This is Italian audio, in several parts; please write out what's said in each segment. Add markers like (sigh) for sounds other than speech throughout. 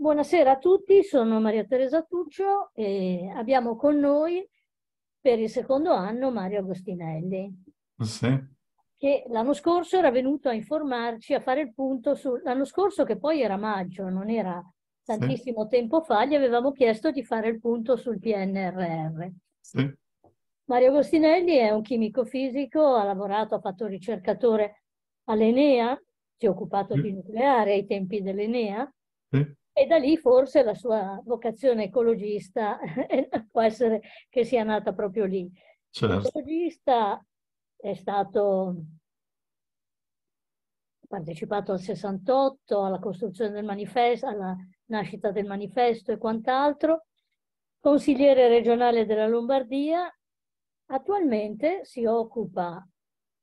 Buonasera a tutti, sono Maria Teresa Tuccio e abbiamo con noi per il secondo anno Mario Agostinelli. Sì. Che l'anno scorso era venuto a informarci, a fare il punto L'anno scorso che poi era maggio, non era tantissimo sì. tempo fa, gli avevamo chiesto di fare il punto sul PNRR. Sì. Mario Agostinelli è un chimico fisico, ha lavorato, ha fatto ricercatore all'Enea, si è occupato di nucleare ai tempi dell'Enea. Sì e da lì forse la sua vocazione ecologista (laughs) eh, può essere che sia nata proprio lì. Certo. Ecologista è stato partecipato al 68, alla costruzione del manifesto, alla nascita del manifesto e quant'altro, consigliere regionale della Lombardia, attualmente si occupa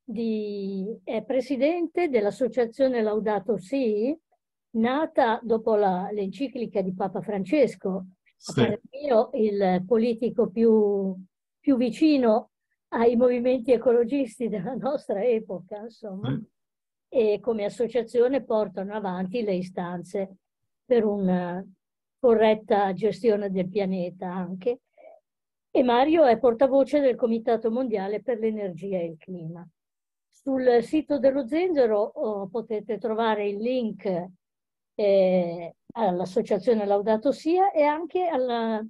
di, è presidente dell'associazione Laudato Si, nata dopo la, l'enciclica di Papa Francesco, sì. mio il politico più, più, vicino ai movimenti ecologisti della nostra epoca, insomma, mm. e come associazione portano avanti le istanze per una corretta gestione del pianeta anche. E Mario è portavoce del Comitato Mondiale per l'Energia e il Clima. Sul sito dello Zenzero oh, potete trovare il link eh, all'associazione Laudato Sia e anche alla,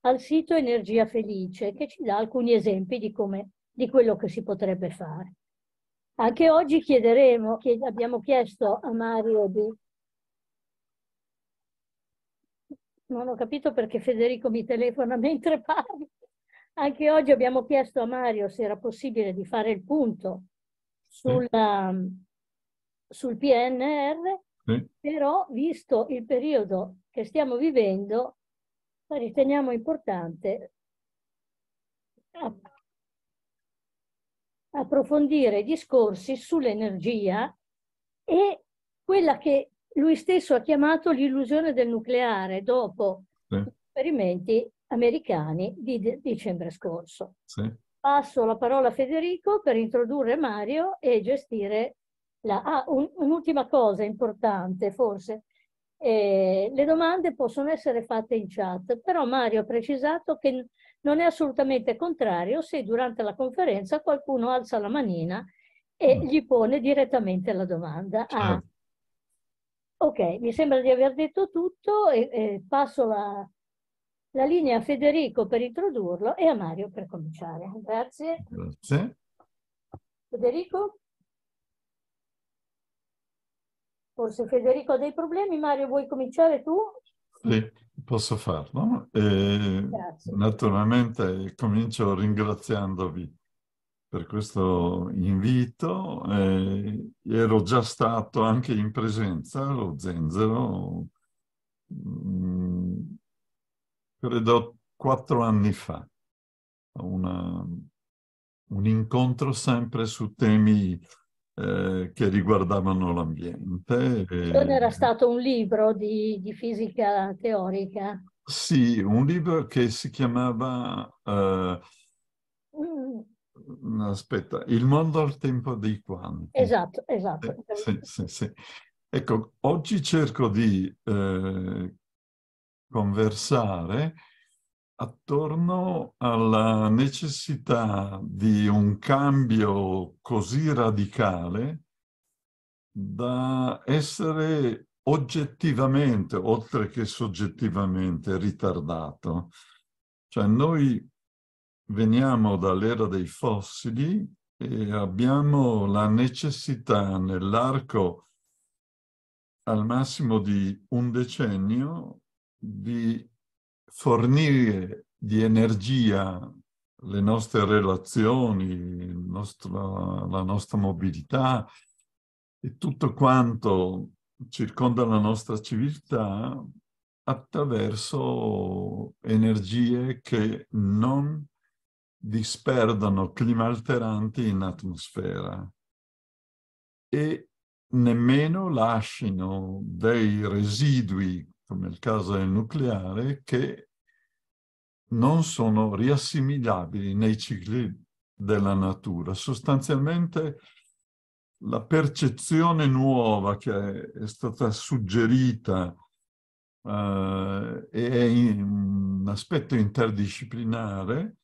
al sito Energia Felice che ci dà alcuni esempi di, come, di quello che si potrebbe fare. Anche oggi chiederemo, chied abbiamo chiesto a Mario di... Non ho capito perché Federico mi telefona (laughs) mentre parlo. Anche oggi abbiamo chiesto a Mario se era possibile di fare il punto sulla, sul PNR però, visto il periodo che stiamo vivendo, riteniamo importante approfondire i discorsi sull'energia e quella che lui stesso ha chiamato l'illusione del nucleare dopo sì. gli esperimenti americani di dicembre scorso. Sì. Passo la parola a Federico per introdurre Mario e gestire la, ah, un, un'ultima cosa importante forse, eh, le domande possono essere fatte in chat, però Mario ha precisato che non è assolutamente contrario se durante la conferenza qualcuno alza la manina e mm. gli pone direttamente la domanda. Ah, certo. ok, mi sembra di aver detto tutto e, e passo la, la linea a Federico per introdurlo e a Mario per cominciare. Grazie. Grazie. Federico? Forse Federico ha dei problemi, Mario vuoi cominciare tu? Sì, posso farlo. E naturalmente comincio ringraziandovi per questo invito. E ero già stato anche in presenza allo Zenzero, mm, credo quattro anni fa, una, un incontro sempre su temi eh, che riguardavano l'ambiente. Eh, non era stato un libro di, di, fisica teorica? Sì, un libro che si chiamava... Eh, mm. Mm, Aspetta, Il mondo al tempo dei quanti. Esatto, esatto. Eh, sì, sì, sì. Ecco, oggi cerco di eh, conversare attorno alla necessità di un cambio così radicale da essere oggettivamente, oltre che soggettivamente, ritardato. Cioè noi veniamo dall'era dei fossili e abbiamo la necessità nell'arco al massimo di un decennio di fornire di energia le nostre relazioni, nostro, la nostra mobilità e tutto quanto circonda la nostra civiltà attraverso energie che non disperdano clima alteranti in atmosfera e nemmeno lasciano dei residui come il caso del nucleare, che non sono riassimilabili nei cicli della natura. Sostanzialmente la percezione nuova che è stata suggerita eh, è in un aspetto interdisciplinare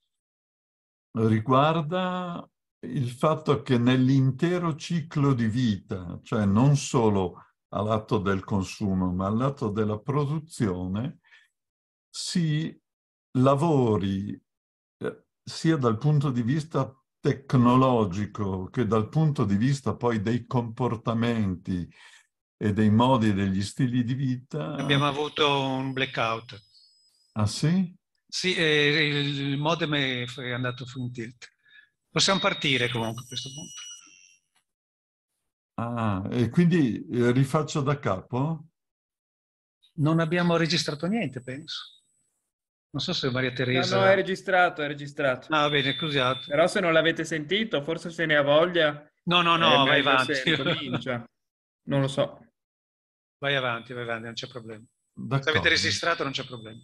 riguarda il fatto che nell'intero ciclo di vita, cioè non solo al del consumo, ma al lato della produzione, si lavori eh, sia dal punto di vista tecnologico che dal punto di vista poi dei comportamenti e dei modi e degli stili di vita. Abbiamo avuto un blackout. Ah sì? Sì, eh, il modem è andato in tilt. Possiamo partire comunque a questo punto. Ah, e quindi eh, rifaccio da capo? Non abbiamo registrato niente, penso. Non so se Maria Teresa... No, no, è registrato, è registrato. Ah, bene, scusato. Però se non l'avete sentito, forse se ne ha voglia... No, no, no, vai avanti. non lo so. Vai avanti, vai avanti, non c'è problema. D'accordo. Se avete registrato non c'è problema.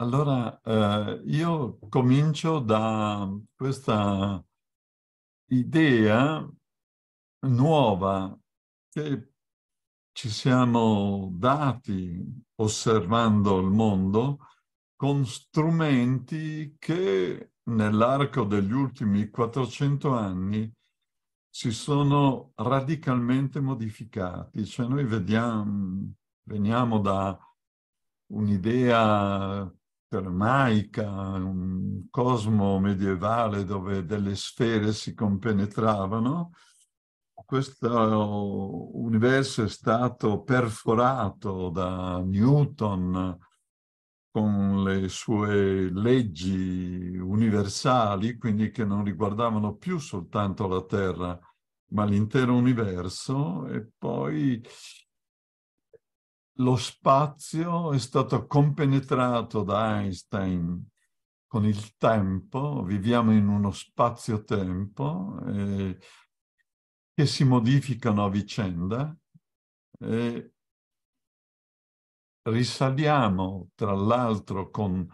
Allora, eh, io comincio da questa idea nuova che ci siamo dati osservando il mondo con strumenti che nell'arco degli ultimi 400 anni si sono radicalmente modificati. Cioè noi vediamo, veniamo da un'idea termaica, un cosmo medievale dove delle sfere si compenetravano, questo universo è stato perforato da Newton con le sue leggi universali, quindi che non riguardavano più soltanto la Terra, ma l'intero universo, e poi lo spazio è stato compenetrato da Einstein con il tempo, viviamo in uno spazio-tempo, e che si modificano a vicenda, e risaliamo tra l'altro con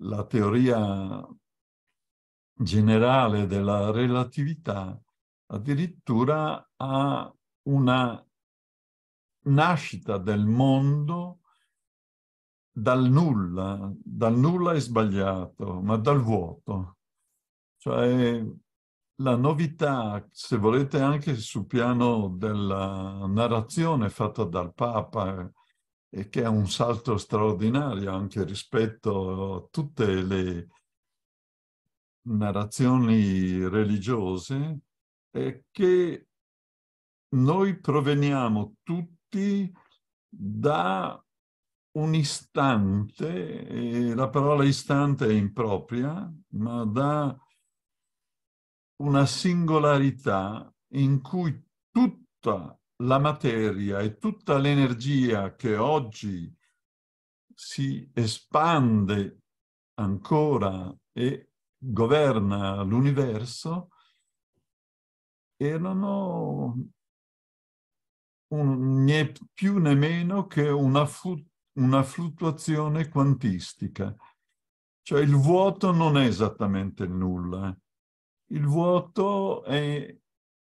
la teoria generale della relatività addirittura a una nascita del mondo dal nulla, dal nulla è sbagliato, ma dal vuoto. Cioè la novità, se volete, anche sul piano della narrazione fatta dal Papa, eh, e che è un salto straordinario anche rispetto a tutte le narrazioni religiose, è che noi proveniamo tutti da un istante, e la parola istante è impropria, ma da una singolarità in cui tutta la materia e tutta l'energia che oggi si espande ancora e governa l'universo erano un, né più né meno che una, una fluttuazione quantistica. Cioè il vuoto non è esattamente nulla, eh il vuoto è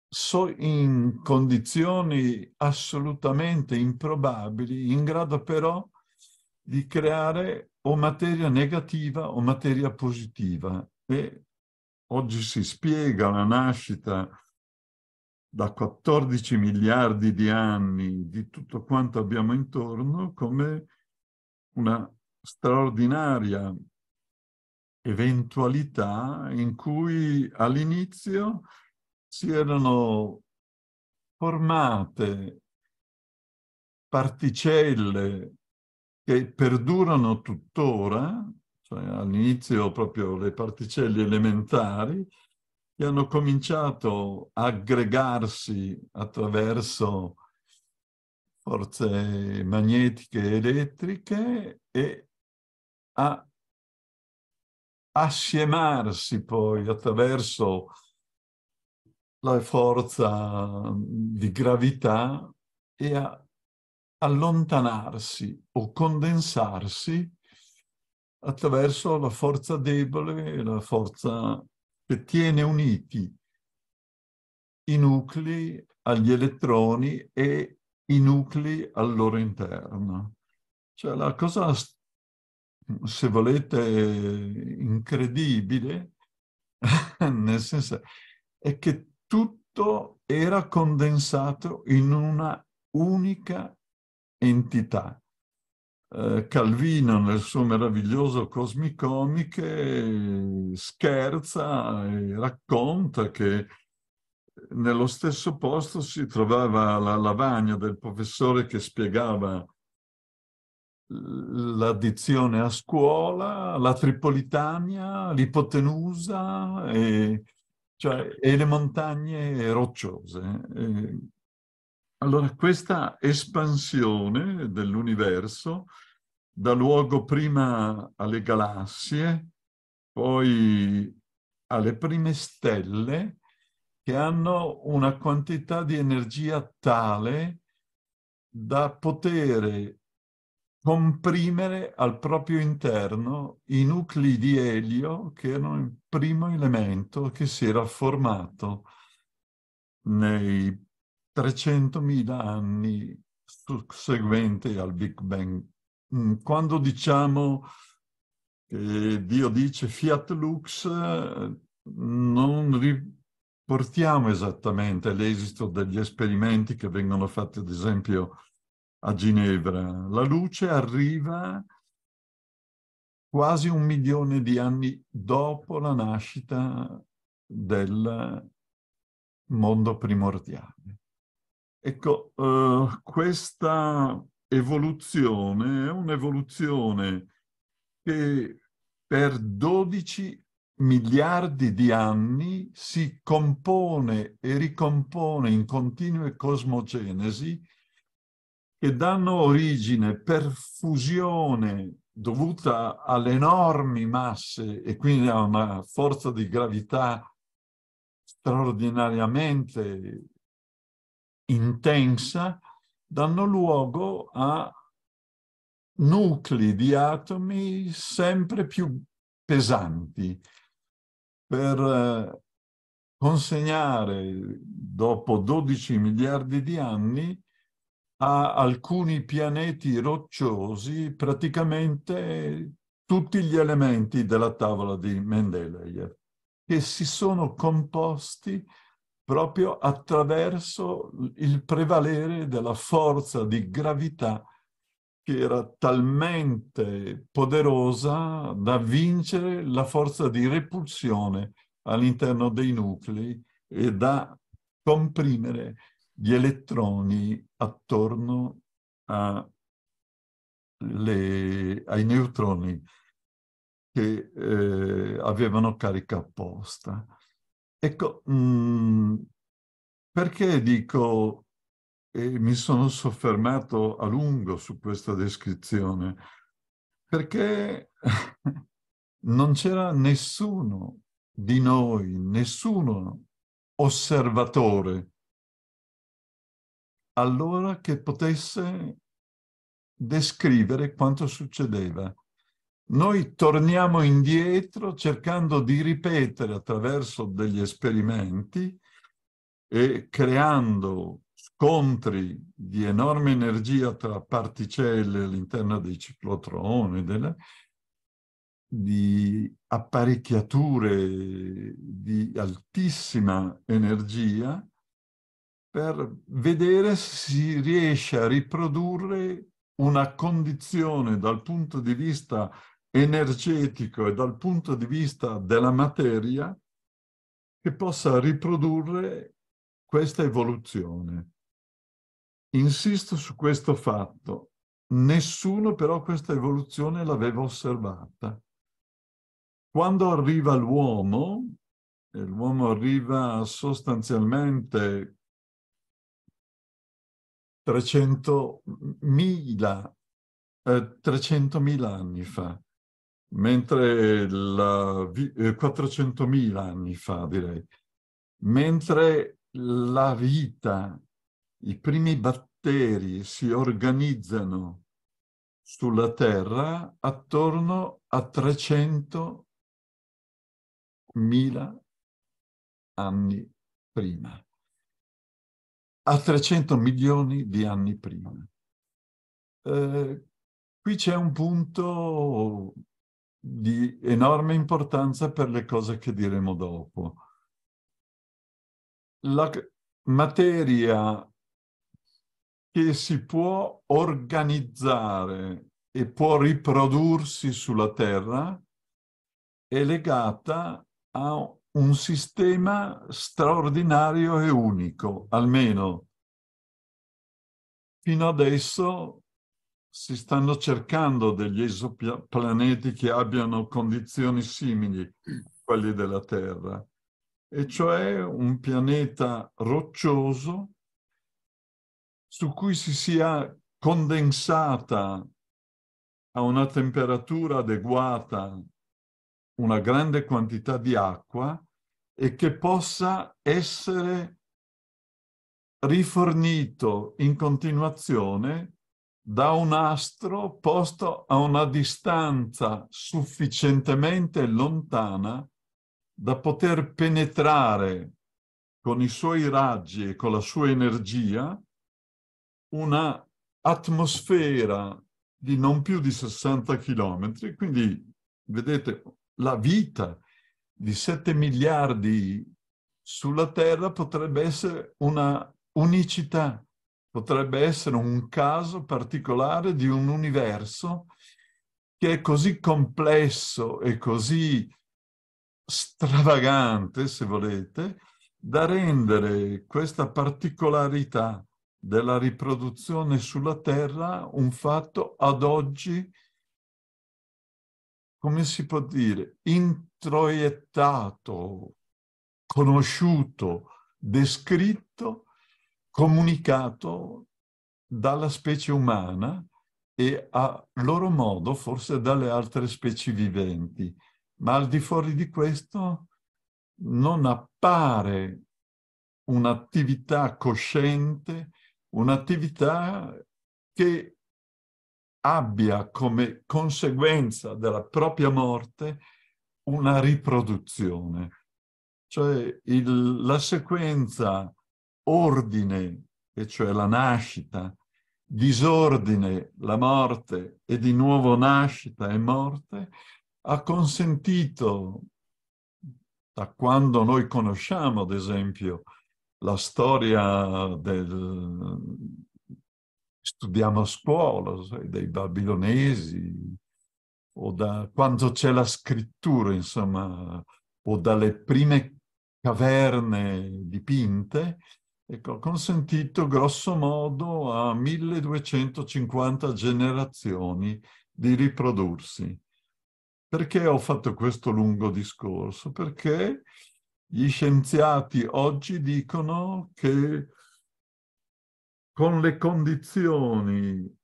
so in condizioni assolutamente improbabili, in grado però di creare o materia negativa o materia positiva. E oggi si spiega la nascita da 14 miliardi di anni di tutto quanto abbiamo intorno come una straordinaria eventualità in cui all'inizio si erano formate particelle che perdurano tuttora, cioè all'inizio proprio le particelle elementari, che hanno cominciato a aggregarsi attraverso forze magnetiche e elettriche e a assiemarsi poi attraverso la forza mm, di gravità e a allontanarsi o condensarsi attraverso la forza debole, la forza che tiene uniti i nuclei agli elettroni e i nuclei al loro interno. Cioè la cosa se volete, incredibile, (laughs) nel senso è che tutto era condensato in una unica entità. Eh, Calvino nel suo meraviglioso Cosmicomiche scherza e racconta che nello stesso posto si trovava la lavagna del professore che spiegava l'addizione a scuola, la tripolitania, l'ipotenusa e, cioè, e le montagne rocciose. E, allora questa espansione dell'universo dà luogo prima alle galassie, poi alle prime stelle che hanno una quantità di energia tale da poter comprimere al proprio interno i nuclei di elio che erano il primo elemento che si era formato nei 300.000 anni seguenti al Big Bang. Mm, quando diciamo che Dio dice fiat lux, non riportiamo esattamente l'esito degli esperimenti che vengono fatti, ad esempio, a Ginevra. La luce arriva quasi un milione di anni dopo la nascita del mondo primordiale. Ecco, eh, questa evoluzione è un'evoluzione che per 12 miliardi di anni si compone e ricompone in continue cosmogenesi e danno origine per fusione dovuta alle enormi masse e quindi a una forza di gravità straordinariamente intensa, danno luogo a nuclei di atomi sempre più pesanti per eh, consegnare dopo 12 miliardi di anni a alcuni pianeti rocciosi praticamente tutti gli elementi della tavola di Mendeleev che si sono composti proprio attraverso il prevalere della forza di gravità che era talmente poderosa da vincere la forza di repulsione all'interno dei nuclei e da comprimere gli elettroni attorno le, ai neutroni che eh, avevano carica apposta. Ecco, mm, perché dico, e mi sono soffermato a lungo su questa descrizione, perché (laughs) non c'era nessuno di noi, nessuno osservatore allora che potesse descrivere quanto succedeva. Noi torniamo indietro cercando di ripetere attraverso degli esperimenti e creando scontri di enorme energia tra particelle all'interno dei ciclotroni, delle, di apparecchiature di altissima energia, per vedere se si riesce a riprodurre una condizione dal punto di vista energetico e dal punto di vista della materia che possa riprodurre questa evoluzione. Insisto su questo fatto. Nessuno però questa evoluzione l'aveva osservata. Quando arriva l'uomo, l'uomo arriva sostanzialmente 300.000 eh, anni fa, mentre la, eh, 400.000 anni fa direi, mentre la vita, i primi batteri si organizzano sulla Terra attorno a 300.000 anni prima a 300 milioni di anni prima. Eh, qui c'è un punto di enorme importanza per le cose che diremo dopo. La materia che si può organizzare e può riprodursi sulla Terra è legata a un sistema straordinario e unico, almeno fino adesso si stanno cercando degli esoplaneti che abbiano condizioni simili a quelle della Terra, e cioè un pianeta roccioso su cui si sia condensata a una temperatura adeguata una grande quantità di acqua e che possa essere rifornito in continuazione da un astro posto a una distanza sufficientemente lontana da poter penetrare con i suoi raggi e con la sua energia una atmosfera di non più di 60 chilometri. Quindi, vedete, la vita di 7 miliardi sulla Terra potrebbe essere una unicità, potrebbe essere un caso particolare di un universo che è così complesso e così stravagante, se volete, da rendere questa particolarità della riproduzione sulla Terra un fatto ad oggi, come si può dire, in sproiettato, conosciuto, descritto, comunicato dalla specie umana e a loro modo forse dalle altre specie viventi, ma al di fuori di questo non appare un'attività cosciente, un'attività che abbia come conseguenza della propria morte una riproduzione, cioè il, la sequenza ordine, e cioè la nascita, disordine, la morte e di nuovo nascita e morte, ha consentito, da quando noi conosciamo, ad esempio, la storia del... studiamo a scuola, sai, dei babilonesi, o da quando c'è la scrittura, insomma, o dalle prime caverne dipinte, ecco, ha consentito grosso modo a 1250 generazioni di riprodursi. Perché ho fatto questo lungo discorso? Perché gli scienziati oggi dicono che con le condizioni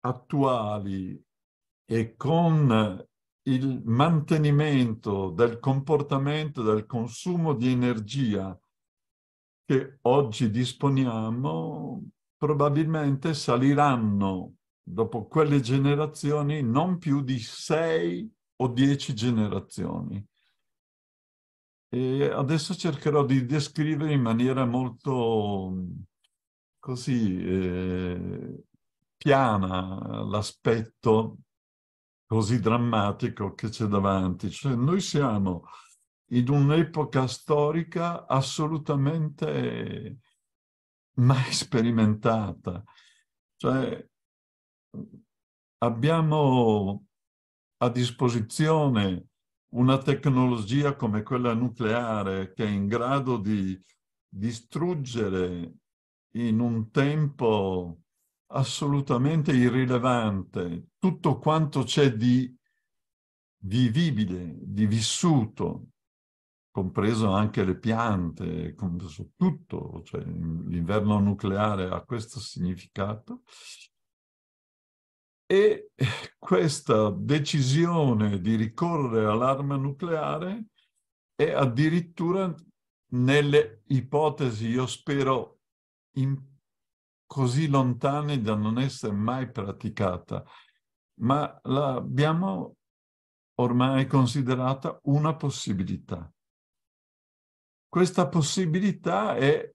attuali e con il mantenimento del comportamento del consumo di energia che oggi disponiamo, probabilmente saliranno dopo quelle generazioni non più di sei o dieci generazioni. E adesso cercherò di descrivere in maniera molto così eh, piana l'aspetto così drammatico che c'è davanti. Cioè, noi siamo in un'epoca storica assolutamente mai sperimentata. Cioè, abbiamo a disposizione una tecnologia come quella nucleare che è in grado di distruggere in un tempo assolutamente irrilevante tutto quanto c'è di vivibile, di vissuto, compreso anche le piante, compreso tutto, cioè l'inverno nucleare ha questo significato. E questa decisione di ricorrere all'arma nucleare è addirittura nelle ipotesi, io spero, in così lontani da non essere mai praticata, ma l'abbiamo ormai considerata una possibilità. Questa possibilità è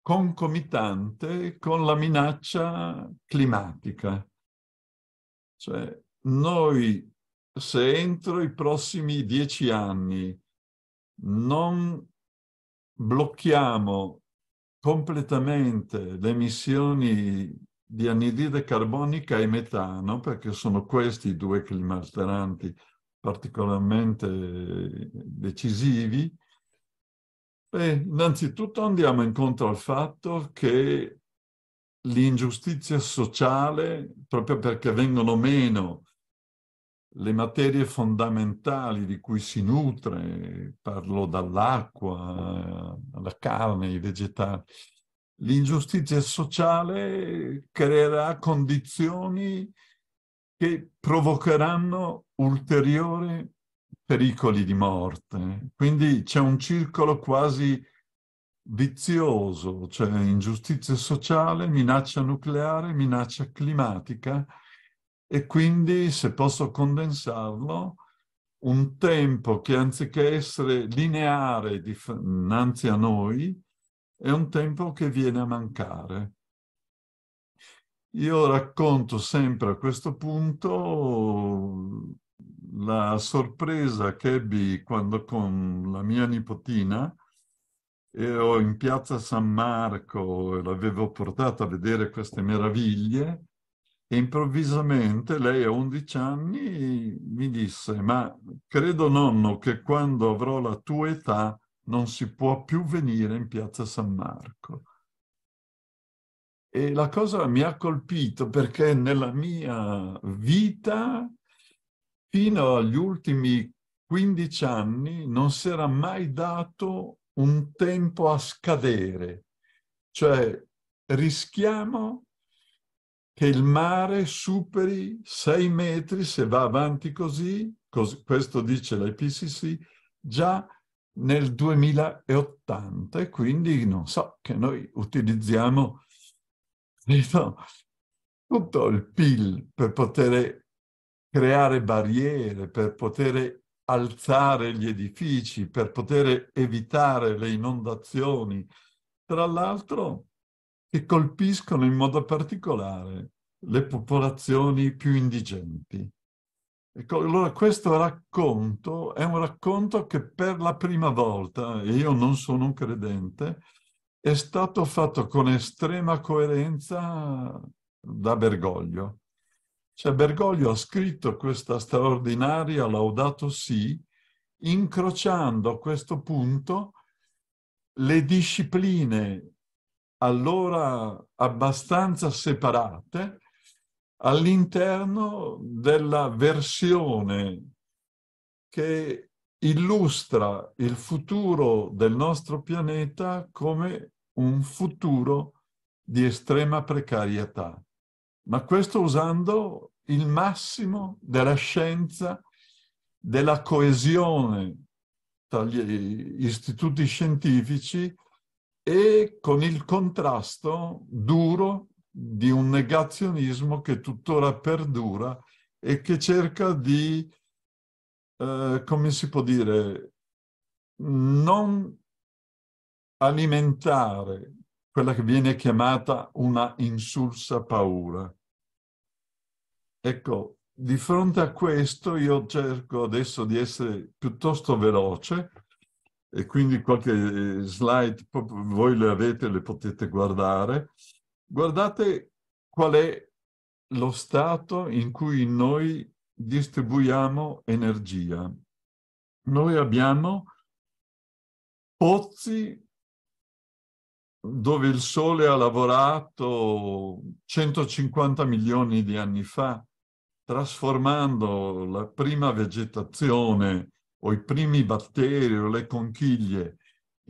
concomitante con la minaccia climatica. Cioè, noi se entro i prossimi dieci anni non blocchiamo completamente le emissioni di anidride carbonica e metano, perché sono questi i due clima particolarmente decisivi, Beh, innanzitutto andiamo incontro al fatto che l'ingiustizia sociale, proprio perché vengono meno le materie fondamentali di cui si nutre, parlo dall'acqua alla carne, ai vegetali, l'ingiustizia sociale creerà condizioni che provocheranno ulteriori pericoli di morte. Quindi c'è un circolo quasi vizioso, cioè ingiustizia sociale, minaccia nucleare, minaccia climatica, e quindi, se posso condensarlo, un tempo che anziché essere lineare dinanzi a noi, è un tempo che viene a mancare. Io racconto sempre a questo punto la sorpresa che ebbi quando con la mia nipotina ero in piazza San Marco e l'avevo portata a vedere queste meraviglie e improvvisamente lei a 11 anni mi disse, ma credo nonno che quando avrò la tua età non si può più venire in piazza San Marco. E la cosa mi ha colpito perché nella mia vita, fino agli ultimi 15 anni, non si era mai dato un tempo a scadere. Cioè, rischiamo che il mare superi 6 metri se va avanti così, cos questo dice l'IPCC, già nel 2080 e quindi non so che noi utilizziamo (laughs) no, tutto il PIL per poter creare barriere, per poter alzare gli edifici, per poter evitare le inondazioni. Tra l'altro che colpiscono in modo particolare le popolazioni più indigenti. Ecco, allora questo racconto è un racconto che per la prima volta, e io non sono un credente, è stato fatto con estrema coerenza da Bergoglio. Cioè Bergoglio ha scritto questa straordinaria Laudato Si incrociando a questo punto le discipline allora abbastanza separate all'interno della versione che illustra il futuro del nostro pianeta come un futuro di estrema precarietà, ma questo usando il massimo della scienza, della coesione tra gli istituti scientifici e con il contrasto duro di un negazionismo che tuttora perdura e che cerca di, eh, come si può dire, non alimentare quella che viene chiamata una insulsa paura. Ecco, di fronte a questo io cerco adesso di essere piuttosto veloce e quindi qualche eh, slide voi le avete, le potete guardare. Guardate qual è lo stato in cui noi distribuiamo energia. Noi abbiamo pozzi dove il Sole ha lavorato 150 milioni di anni fa, trasformando la prima vegetazione o i primi batteri o le conchiglie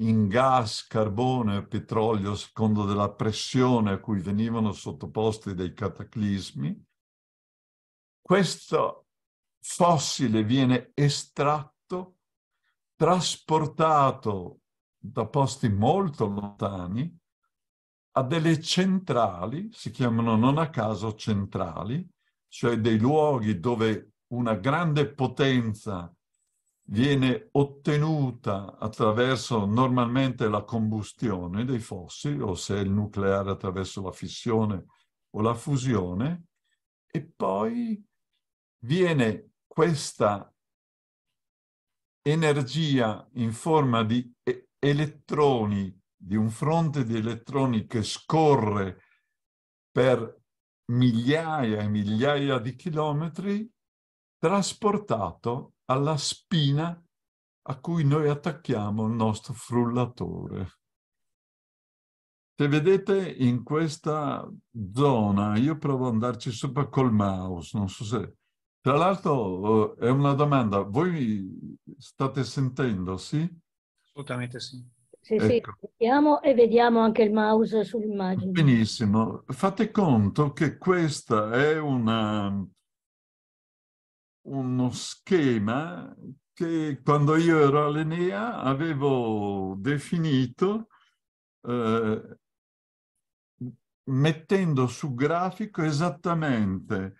in gas, carbone, o petrolio, secondo della pressione a cui venivano sottoposti dei cataclismi, questo fossile viene estratto, trasportato da posti molto lontani a delle centrali, si chiamano non a caso centrali, cioè dei luoghi dove una grande potenza viene ottenuta attraverso normalmente la combustione dei fossili, o se è il nucleare attraverso la fissione o la fusione, e poi viene questa energia in forma di elettroni, di un fronte di elettroni che scorre per migliaia e migliaia di chilometri, trasportato alla spina a cui noi attacchiamo il nostro frullatore. Se vedete in questa zona, io provo ad andarci sopra col mouse, non so se... Tra l'altro eh, è una domanda, voi state sentendo, sì? Assolutamente sì. Sì, ecco. sì, vediamo e vediamo anche il mouse sull'immagine. Benissimo, fate conto che questa è una uno schema che quando io ero all'Enea avevo definito eh, mettendo su grafico esattamente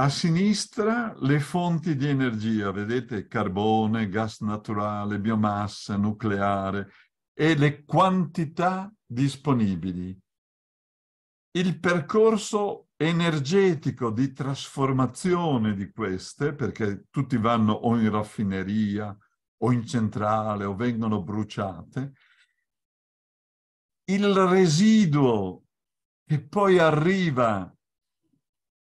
a sinistra le fonti di energia, vedete carbone, gas naturale, biomassa, nucleare e le quantità disponibili. Il percorso energetico di trasformazione di queste, perché tutti vanno o in raffineria o in centrale o vengono bruciate, il residuo che poi arriva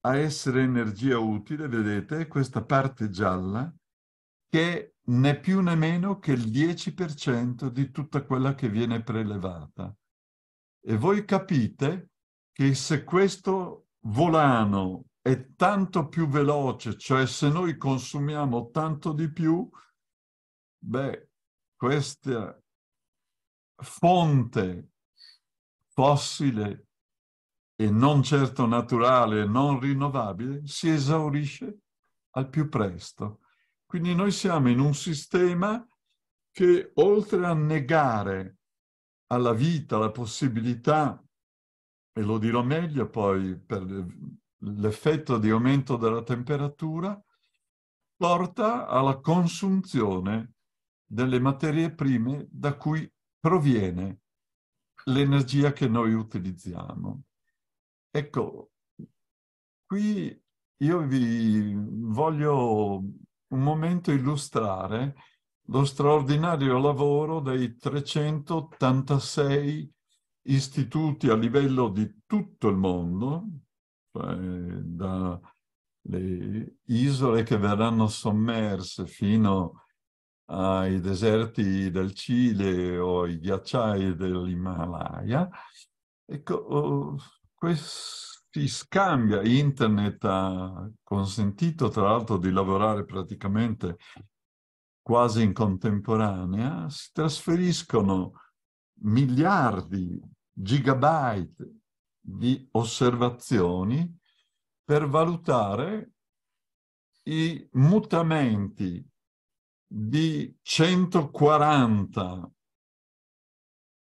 a essere energia utile, vedete, questa parte gialla, che né più né meno che il 10% di tutta quella che viene prelevata. E voi capite che se questo volano è tanto più veloce, cioè se noi consumiamo tanto di più, beh, questa fonte fossile e non certo naturale, non rinnovabile, si esaurisce al più presto. Quindi noi siamo in un sistema che oltre a negare alla vita la possibilità e lo dirò meglio poi per l'effetto di aumento della temperatura, porta alla consunzione delle materie prime da cui proviene l'energia che noi utilizziamo. Ecco, qui io vi voglio un momento illustrare lo straordinario lavoro dei 386 istituti a livello di tutto il mondo, cioè dalle isole che verranno sommerse fino ai deserti del Cile o ai ghiacciai dell'Himalaya. Ecco, oh, questi scambi internet ha consentito tra l'altro di lavorare praticamente quasi in contemporanea, si trasferiscono miliardi, gigabyte di osservazioni per valutare i mutamenti di 140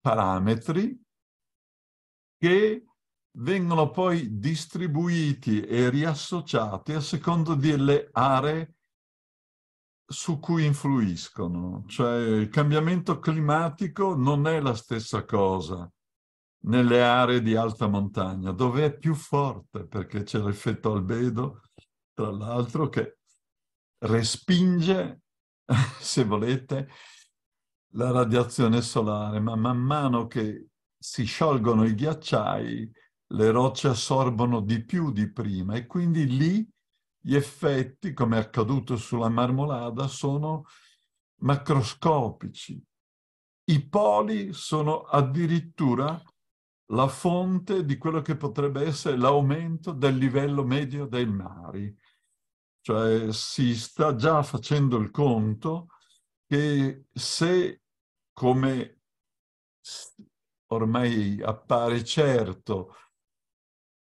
parametri che vengono poi distribuiti e riassociati a secondo delle aree su cui influiscono. Cioè il cambiamento climatico non è la stessa cosa nelle aree di alta montagna, dove è più forte, perché c'è l'effetto albedo, tra l'altro, che respinge, (laughs) se volete, la radiazione solare, ma man mano che si sciolgono i ghiacciai, le rocce assorbono di più di prima e quindi lì gli effetti, come è accaduto sulla marmolada, sono macroscopici. I poli sono addirittura la fonte di quello che potrebbe essere l'aumento del livello medio dei mari. Cioè si sta già facendo il conto che se, come ormai appare certo,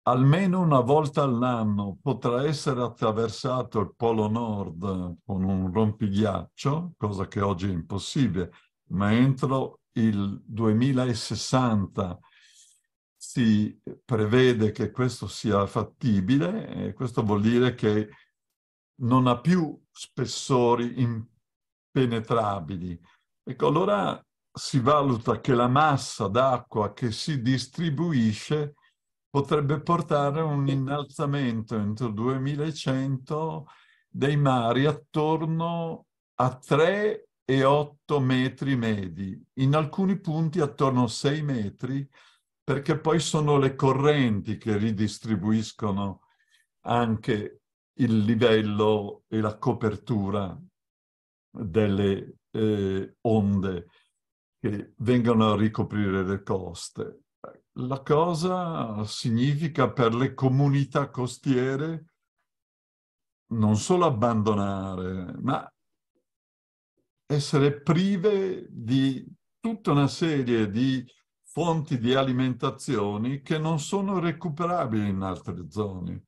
almeno una volta all'anno potrà essere attraversato il Polo Nord con un rompighiaccio, cosa che oggi è impossibile, ma entro il 2060 si prevede che questo sia fattibile e questo vuol dire che non ha più spessori impenetrabili. Ecco, allora si valuta che la massa d'acqua che si distribuisce potrebbe portare un innalzamento entro 2100 dei mari attorno a 3 e 8 metri medi, in alcuni punti attorno a 6 metri, perché poi sono le correnti che ridistribuiscono anche il livello e la copertura delle eh, onde che vengono a ricoprire le coste. La cosa significa per le comunità costiere non solo abbandonare, ma essere prive di tutta una serie di fonti di alimentazioni che non sono recuperabili in altre zone.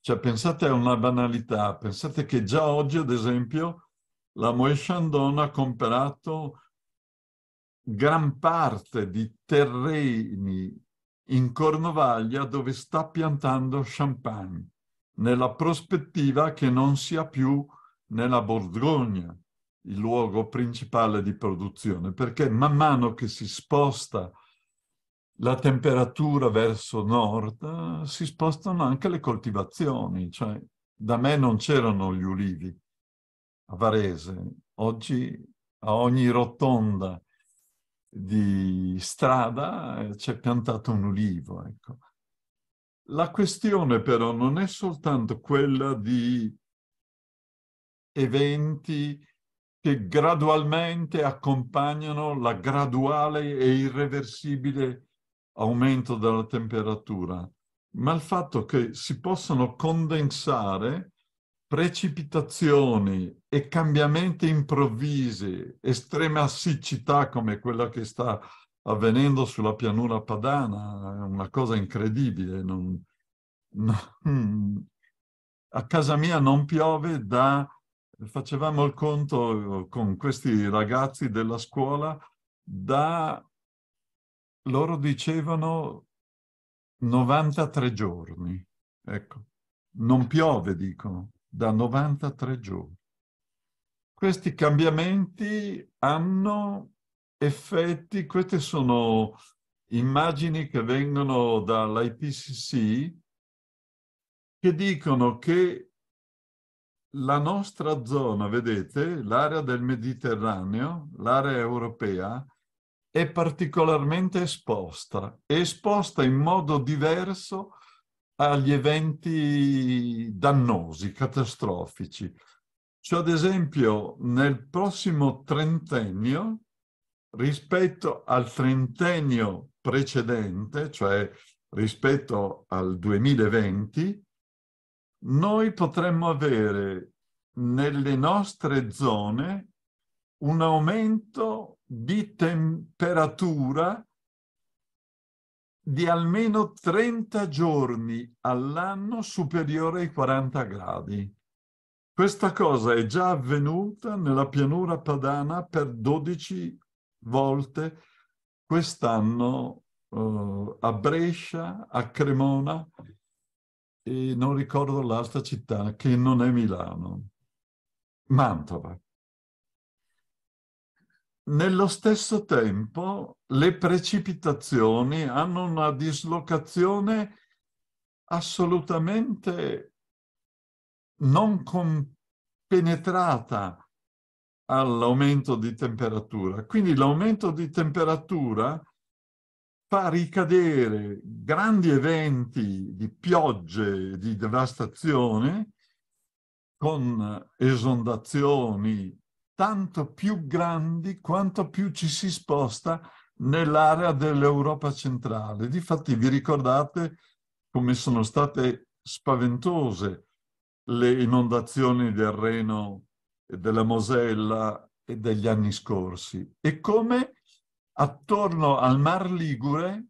Cioè, pensate a una banalità, pensate che già oggi, ad esempio, la Moe Shandon ha comprato gran parte di terreni in Cornovaglia dove sta piantando champagne, nella prospettiva che non sia più nella Borgogna il luogo principale di produzione, perché man mano che si sposta la temperatura verso nord, si spostano anche le coltivazioni, cioè da me non c'erano gli ulivi a Varese, oggi a ogni rotonda di strada eh, c'è piantato un ulivo. Ecco. La questione però non è soltanto quella di eventi che gradualmente accompagnano la graduale e irreversibile aumento della temperatura, ma il fatto che si possono condensare precipitazioni e cambiamenti improvvisi, estrema siccità come quella che sta avvenendo sulla pianura padana, è una cosa incredibile. Non, non, mm. a casa mia non piove da... Facevamo il conto con questi ragazzi della scuola da... loro dicevano 93 giorni. Ecco, non piove, dicono da 93 giorni. Questi cambiamenti hanno effetti, queste sono immagini che vengono dall'IPCC che dicono che la nostra zona, vedete, l'area del Mediterraneo, l'area europea, è particolarmente esposta, è esposta in modo diverso agli eventi dannosi, catastrofici. Cioè, ad esempio, nel prossimo trentennio, rispetto al trentennio precedente, cioè rispetto al 2020, noi potremmo avere nelle nostre zone un aumento di temperatura di almeno 30 giorni all'anno superiore ai 40 gradi. Questa cosa è già avvenuta nella pianura padana per 12 volte quest'anno uh, a Brescia, a Cremona e non ricordo l'altra città che non è Milano, Mantova. Nello stesso tempo le precipitazioni hanno una dislocazione assolutamente non compenetrata all'aumento di temperatura. Quindi l'aumento di temperatura fa ricadere grandi eventi di piogge, di devastazione, con esondazioni tanto più grandi quanto più ci si sposta nell'area dell'Europa centrale. Difatti vi ricordate come sono state spaventose le inondazioni del Reno e della Mosella e degli anni scorsi e come attorno al Mar Ligure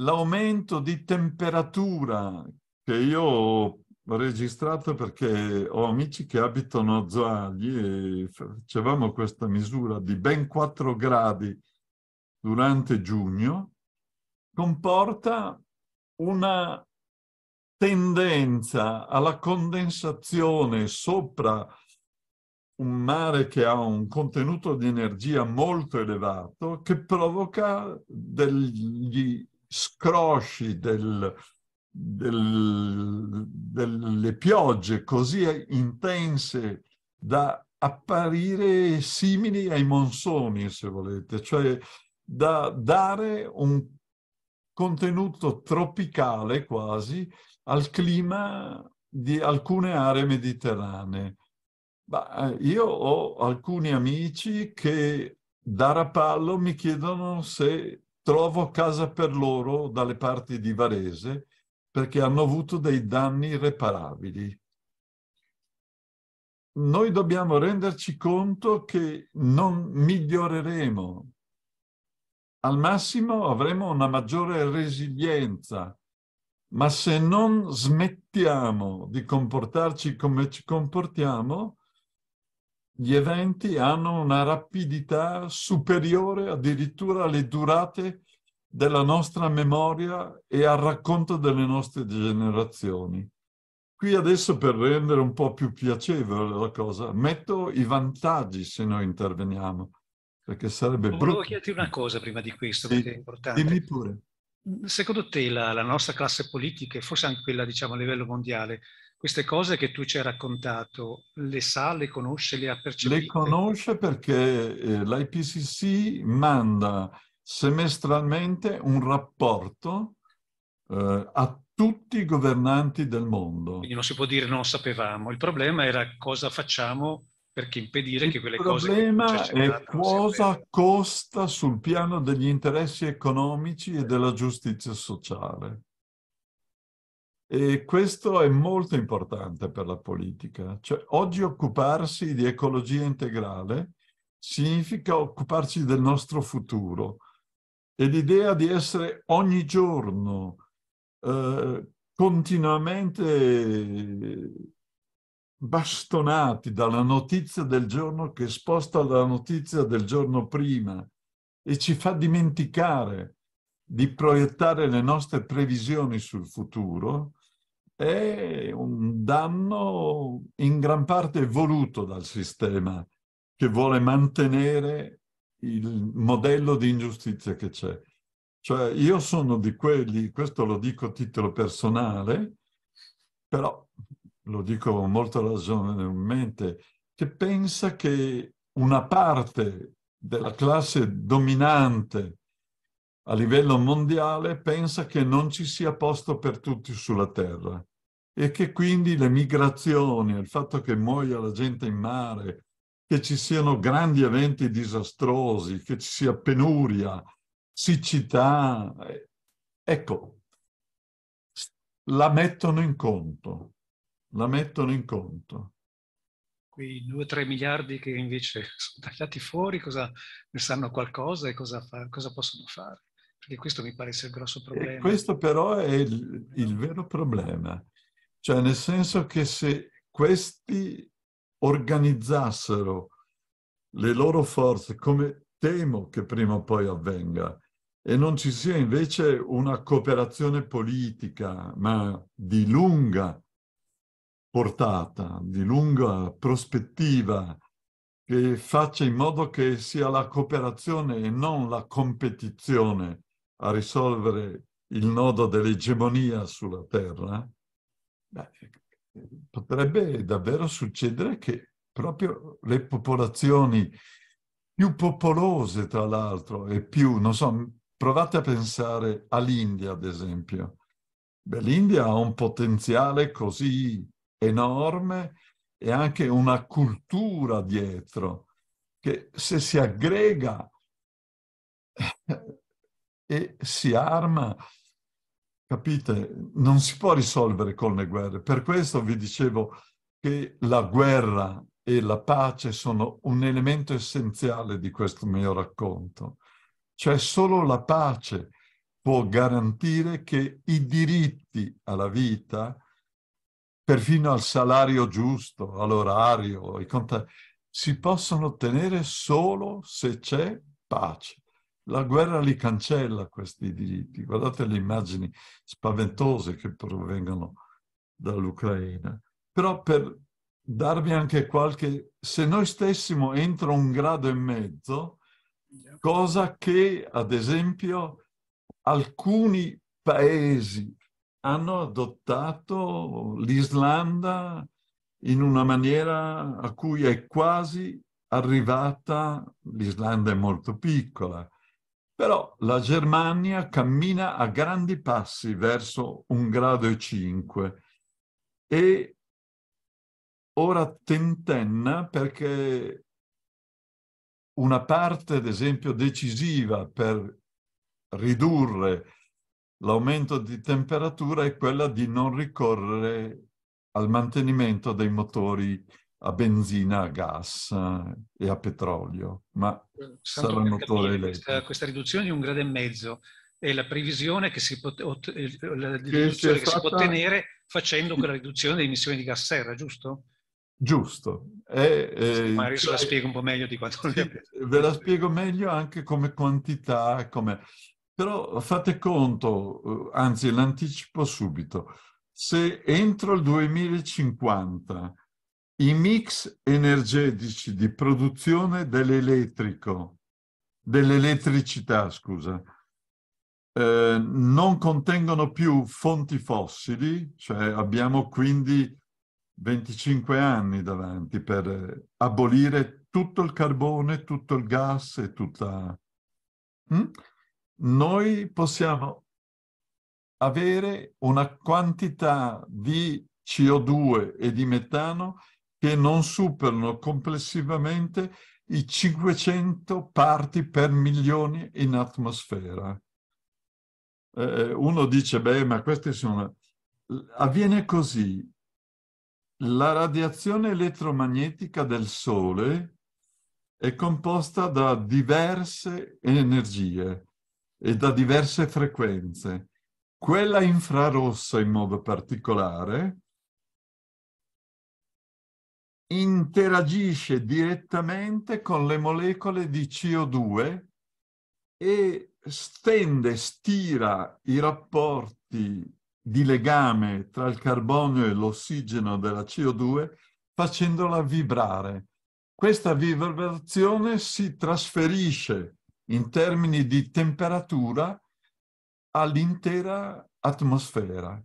l'aumento di temperatura che io L'ho registrato perché ho amici che abitano a Zagli e facevamo questa misura di ben 4 gradi durante giugno, comporta una tendenza alla condensazione sopra un mare che ha un contenuto di energia molto elevato che provoca degli scrosci del, del, delle piogge così intense da apparire simili ai monsoni, se volete, cioè da dare un contenuto tropicale quasi al clima di alcune aree mediterranee. Ma io ho alcuni amici che da Rapallo mi chiedono se trovo casa per loro dalle parti di Varese perché hanno avuto dei danni irreparabili. Noi dobbiamo renderci conto che non miglioreremo. Al massimo avremo una maggiore resilienza, ma se non smettiamo di comportarci come ci comportiamo, gli eventi hanno una rapidità superiore addirittura alle durate della nostra memoria e al racconto delle nostre generazioni. Qui adesso per rendere un po' più piacevole la cosa, metto i vantaggi se noi interveniamo, perché sarebbe Volevo brutto. Volevo chiederti una cosa prima di questo, sì. perché è importante. Dimmi pure. Mm, secondo te la, la nostra classe politica, e forse anche quella diciamo, a livello mondiale, queste cose che tu ci hai raccontato, le sa, le conosce, le ha percepite? Le conosce perché eh, l'IPCC manda semestralmente un rapporto eh, a tutti i governanti del mondo. Quindi non si può dire non lo sapevamo, il problema era cosa facciamo perché impedire il che quelle cose... Il problema è cosa costa sul piano degli interessi economici e della giustizia sociale. E questo è molto importante per la politica. Cioè, oggi occuparsi di ecologia integrale significa occuparci del nostro futuro, e l'idea di essere ogni giorno eh, continuamente eh, bastonati dalla notizia del giorno che sposta la notizia del giorno prima e ci fa dimenticare di proiettare le nostre previsioni sul futuro è un danno in gran parte voluto dal sistema che vuole mantenere il modello di ingiustizia che c'è. Cioè io sono di quelli, questo lo dico a titolo personale, però lo dico molto ragionevolmente, che pensa che una parte della classe dominante a livello mondiale pensa che non ci sia posto per tutti sulla Terra e che quindi le migrazioni, il fatto che muoia la gente in mare, che ci siano grandi eventi disastrosi, che ci sia penuria, siccità. Eh, ecco, la mettono in conto, la mettono in conto. Quei 2-3 miliardi che invece sono tagliati fuori, cosa, ne sanno qualcosa e cosa, fa, cosa possono fare? Perché questo mi pare sia il grosso problema. E questo però è il, il vero problema. Cioè, nel senso che se questi organizzassero le loro forze come temo che prima o poi avvenga e non ci sia invece una cooperazione politica, ma di lunga portata, di lunga prospettiva, che faccia in modo che sia la cooperazione e non la competizione a risolvere il nodo dell'egemonia sulla Terra, beh, potrebbe davvero succedere che proprio le popolazioni più popolose, tra l'altro, e più, non so, provate a pensare all'India, ad esempio. L'India ha un potenziale così enorme e anche una cultura dietro che se si aggrega (laughs) e si arma Capite? Non si può risolvere con le guerre. Per questo vi dicevo che la guerra e la pace sono un elemento essenziale di questo mio racconto. Cioè solo la pace può garantire che i diritti alla vita, perfino al salario giusto, all'orario, si possono ottenere solo se c'è pace. La guerra li cancella questi diritti. Guardate le immagini spaventose che provengono dall'Ucraina. Però per darvi anche qualche... Se noi stessimo entro un grado e mezzo, cosa che, ad esempio, alcuni paesi hanno adottato l'Islanda in una maniera a cui è quasi arrivata, l'Islanda è molto piccola, però la Germania cammina a grandi passi verso un grado e cinque e ora tentenna perché una parte, ad esempio, decisiva per ridurre l'aumento di temperatura è quella di non ricorrere al mantenimento dei motori a benzina, a gas eh, e a petrolio, ma saranno motore elettrico. Questa, questa riduzione di un grado e mezzo è la previsione che si, pot- ot- eh, la che si, che fatta... si può ottenere facendo quella riduzione delle emissioni di gas serra, giusto? Giusto. È, eh, Mario se la cioè spiego un po' meglio di quanto... Sì, ve la spiego meglio anche come quantità, come... però fate conto, eh, anzi l'anticipo subito, se entro il 2050 i mix energetici di produzione dell'elettrico, dell'elettricità, scusa, eh, non contengono più fonti fossili, cioè abbiamo quindi 25 anni davanti per abolire tutto il carbone, tutto il gas e tutta... Mm? Noi possiamo avere una quantità di CO2 e di metano che non superano complessivamente i 500 parti per milione in atmosfera. Eh, eh, uno dice, beh, ma queste sono... Avviene così. La radiazione elettromagnetica del Sole è composta da diverse energie e da diverse frequenze. Quella infrarossa in modo particolare, interagisce direttamente con le molecole di CO2 e stende, stira i rapporti di legame tra il carbonio e l'ossigeno della CO2 facendola vibrare. Questa vibrazione si trasferisce in termini di temperatura all'intera atmosfera.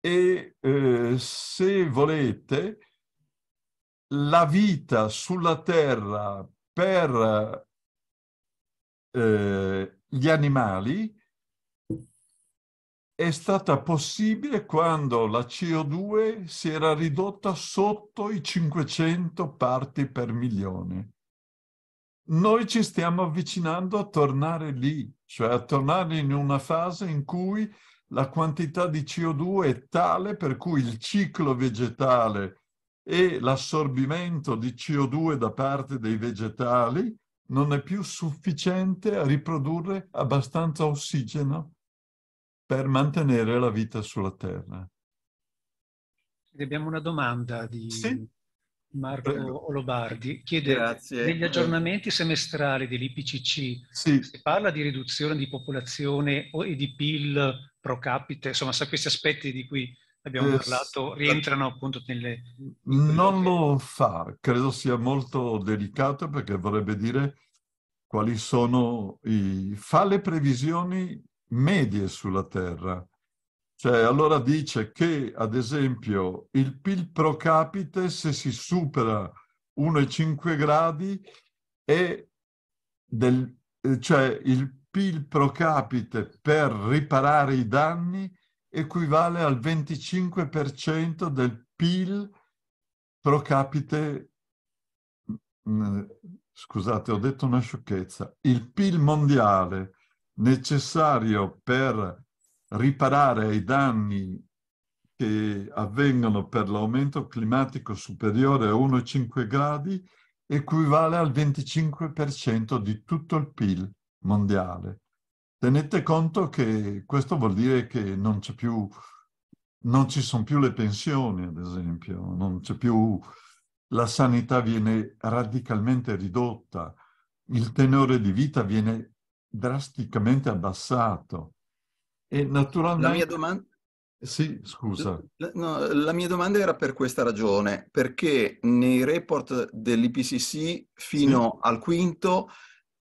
E eh, se volete, la vita sulla terra per eh, gli animali è stata possibile quando la CO2 si era ridotta sotto i 500 parti per milione. Noi ci stiamo avvicinando a tornare lì, cioè a tornare in una fase in cui la quantità di CO2 è tale per cui il ciclo vegetale e l'assorbimento di CO2 da parte dei vegetali non è più sufficiente a riprodurre abbastanza ossigeno per mantenere la vita sulla Terra. Abbiamo una domanda di sì? Marco Prego. Olobardi. Chiede Grazie. negli aggiornamenti semestrali dell'IPCC sì. si parla di riduzione di popolazione e di PIL pro capite, insomma, sa questi aspetti di cui abbiamo eh, parlato, rientrano appunto nelle... Non che... lo fa, credo sia molto delicato perché vorrebbe dire quali sono i... fa le previsioni medie sulla Terra. Cioè, allora dice che, ad esempio, il PIL pro capite, se si supera 1,5 gradi, è del... cioè il PIL pro capite per riparare i danni equivale al 25% del PIL pro capite, mm, mm, scusate ho detto una sciocchezza, il PIL mondiale necessario per riparare ai danni che avvengono per l'aumento climatico superiore a 1,5 gradi equivale al 25% di tutto il PIL mondiale. Tenete conto che questo vuol dire che non, c'è più, non ci sono più le pensioni, ad esempio, non c'è più la sanità viene radicalmente ridotta, il tenore di vita viene drasticamente abbassato. E naturalmente... La mia domanda... Sì, scusa. La, no, la mia domanda era per questa ragione, perché nei report dell'IPCC fino sì. al quinto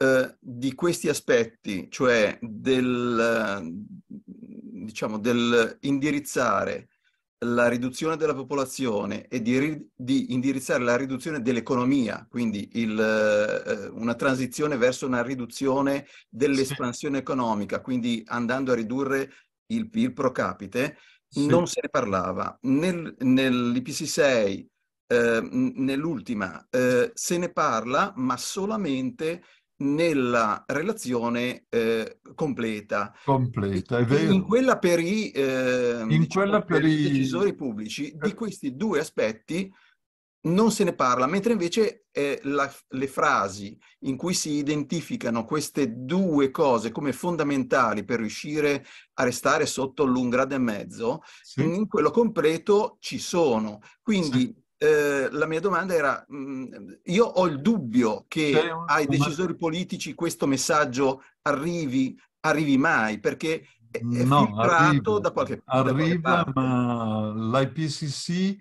eh, di questi aspetti, cioè del, diciamo, del indirizzare la riduzione della popolazione e di, di indirizzare la riduzione dell'economia, quindi il, eh, una transizione verso una riduzione dell'espansione sì. economica, quindi andando a ridurre il PIL pro capite, sì. non se ne parlava. Nel, Nell'IPC6, eh, nell'ultima, eh, se ne parla, ma solamente nella relazione eh, completa. Completa, è vero. In quella per i, eh, in diciamo, quella per per i decisori pubblici di eh. questi due aspetti non se ne parla, mentre invece eh, la, le frasi in cui si identificano queste due cose come fondamentali per riuscire a restare sotto l'un grado e mezzo, sì. in quello completo ci sono. Quindi sì. Eh, la mia domanda era, mh, mm, io ho il dubbio che un... ai decisori politici questo messaggio arrivi, arrivi mai, perché è, è no, filtrato arriva, da qualche, parte. arriva, da qualche ma l'IPCC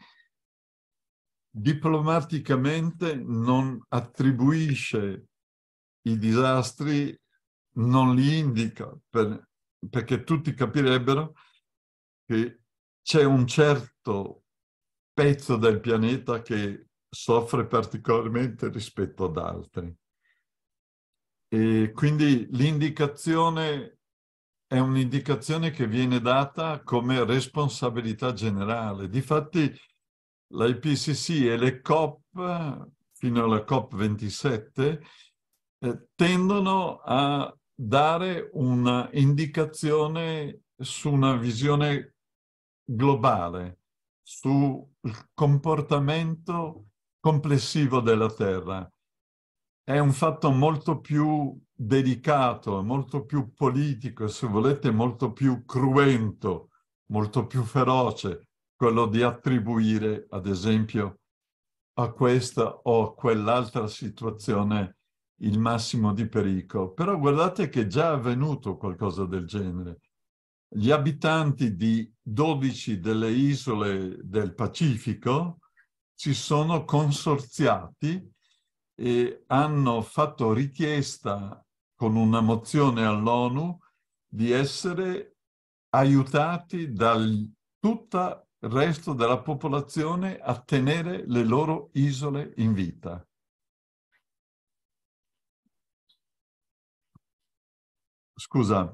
diplomaticamente non attribuisce i disastri, non li indica, per, perché tutti capirebbero che c'è un certo pezzo del pianeta che soffre particolarmente rispetto ad altri. E quindi l'indicazione è un'indicazione che viene data come responsabilità generale. Difatti l'IPCC e le COP, fino alla COP27, eh, tendono a dare un'indicazione su una visione globale, su il comportamento complessivo della Terra. È un fatto molto più delicato, molto più politico, se volete molto più cruento, molto più feroce, quello di attribuire, ad esempio, a questa o a quell'altra situazione il massimo di pericolo. Però guardate che è già avvenuto qualcosa del genere gli abitanti di 12 delle isole del Pacifico si sono consorziati e hanno fatto richiesta con una mozione all'ONU di essere aiutati dal tutto il resto della popolazione a tenere le loro isole in vita. Scusa,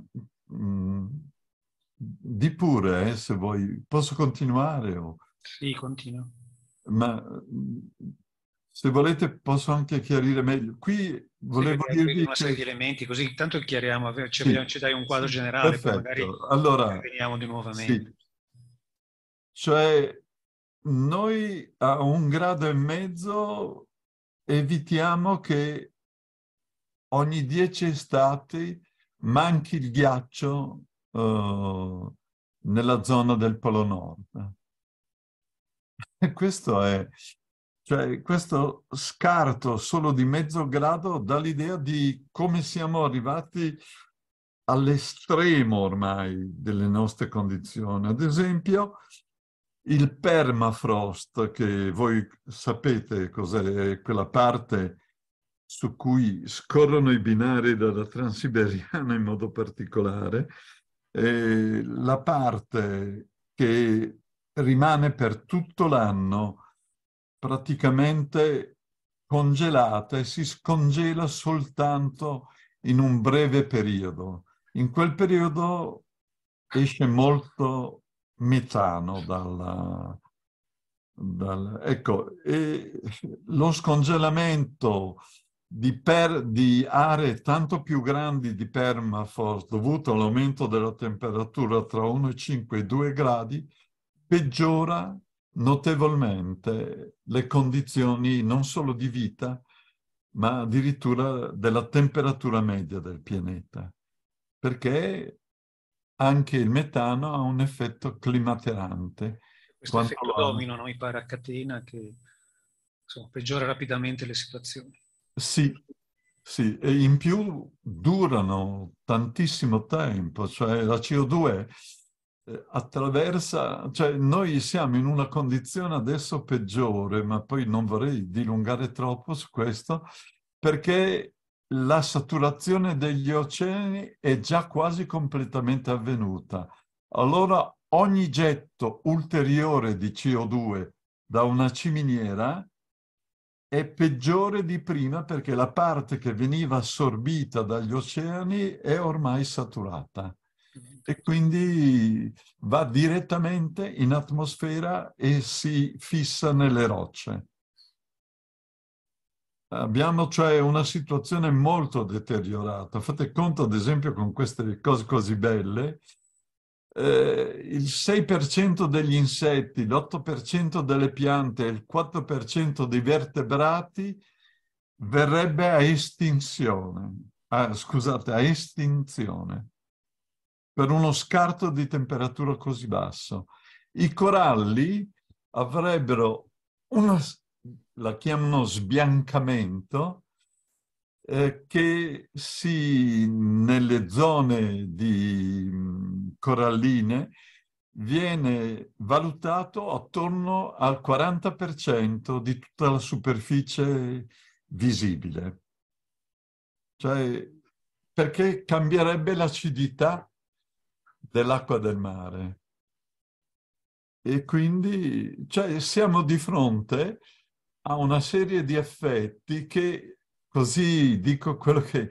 mm, di pure, eh, se vuoi. Posso continuare? O... Sì, continuo. Ma se volete posso anche chiarire meglio. Qui volevo sì, dirvi... Una serie che... di elementi, così intanto chiariamo, cioè, sì. ci dai un quadro generale, Perfetto. poi magari allora, veniamo di nuovamente. Sì. Cioè, noi a un grado e mezzo evitiamo che ogni dieci estati manchi il ghiaccio eh, nella zona del Polo Nord. (laughs) E questo è, cioè, questo scarto solo di mezzo grado dà l'idea di come siamo arrivati all'estremo ormai delle nostre condizioni. Ad esempio, il permafrost, che voi sapete cos'è quella parte su cui scorrono i binari dalla Transiberiana in modo particolare, eh, la parte che rimane per tutto l'anno praticamente congelata e si scongela soltanto in un breve periodo. In quel periodo esce molto metano dalla, dal, ecco, e lo scongelamento di, per, di aree tanto più grandi di permafrost dovuto all'aumento della temperatura tra 1,5 e 2 gradi peggiora notevolmente le condizioni non solo di vita, ma addirittura della temperatura media del pianeta, perché anche il metano ha un effetto climaterante. Questo Quanto effetto domino, no? a catena, che insomma, peggiora rapidamente le situazioni. Sì, sì, e in più durano tantissimo tempo, cioè la CO2 eh, attraversa, cioè noi siamo in una condizione adesso peggiore, ma poi non vorrei dilungare troppo su questo, perché la saturazione degli oceani è già quasi completamente avvenuta. Allora ogni getto ulteriore di CO2 da una ciminiera è peggiore di prima perché la parte che veniva assorbita dagli oceani è ormai saturata e quindi va direttamente in atmosfera e si fissa nelle rocce. Abbiamo cioè una situazione molto deteriorata. Fate conto, ad esempio, con queste cose così belle, eh, il 6% degli insetti, l'8% delle piante e il 4% dei vertebrati verrebbe a estinzione, ah, scusate, a estinzione, per uno scarto di temperatura così basso. I coralli avrebbero una, la chiamano sbiancamento, eh, che si, nelle zone di coralline viene valutato attorno al 40% di tutta la superficie visibile. Cioè, perché cambierebbe l'acidità dell'acqua del mare. E quindi cioè, siamo di fronte a una serie di effetti che Così dico quello che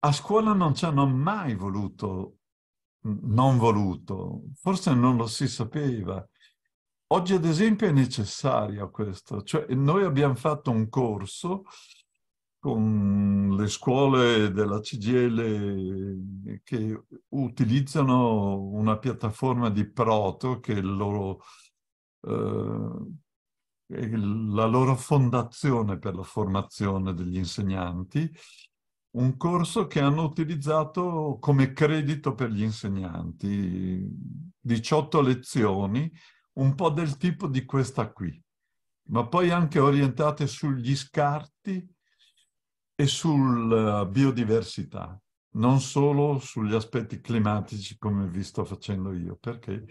a scuola non ci hanno mai voluto, non voluto, forse non lo si sapeva. Oggi ad esempio è necessario questo, cioè noi abbiamo fatto un corso con le scuole della CGL che utilizzano una piattaforma di Proto che loro eh, la loro fondazione per la formazione degli insegnanti, un corso che hanno utilizzato come credito per gli insegnanti, 18 lezioni, un po' del tipo di questa qui, ma poi anche orientate sugli scarti e sulla biodiversità, non solo sugli aspetti climatici come vi sto facendo io, perché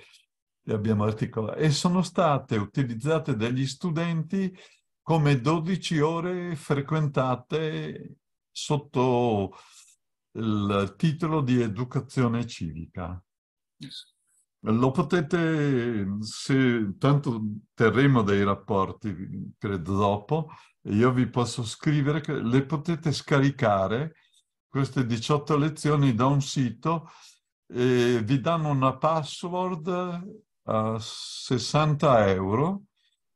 le abbiamo articolate, e sono state utilizzate dagli studenti come 12 ore frequentate sotto il titolo di educazione civica. Lo potete, se tanto terremo dei rapporti, credo dopo, io vi posso scrivere le potete scaricare queste 18 lezioni da un sito vi danno una password a 60 euro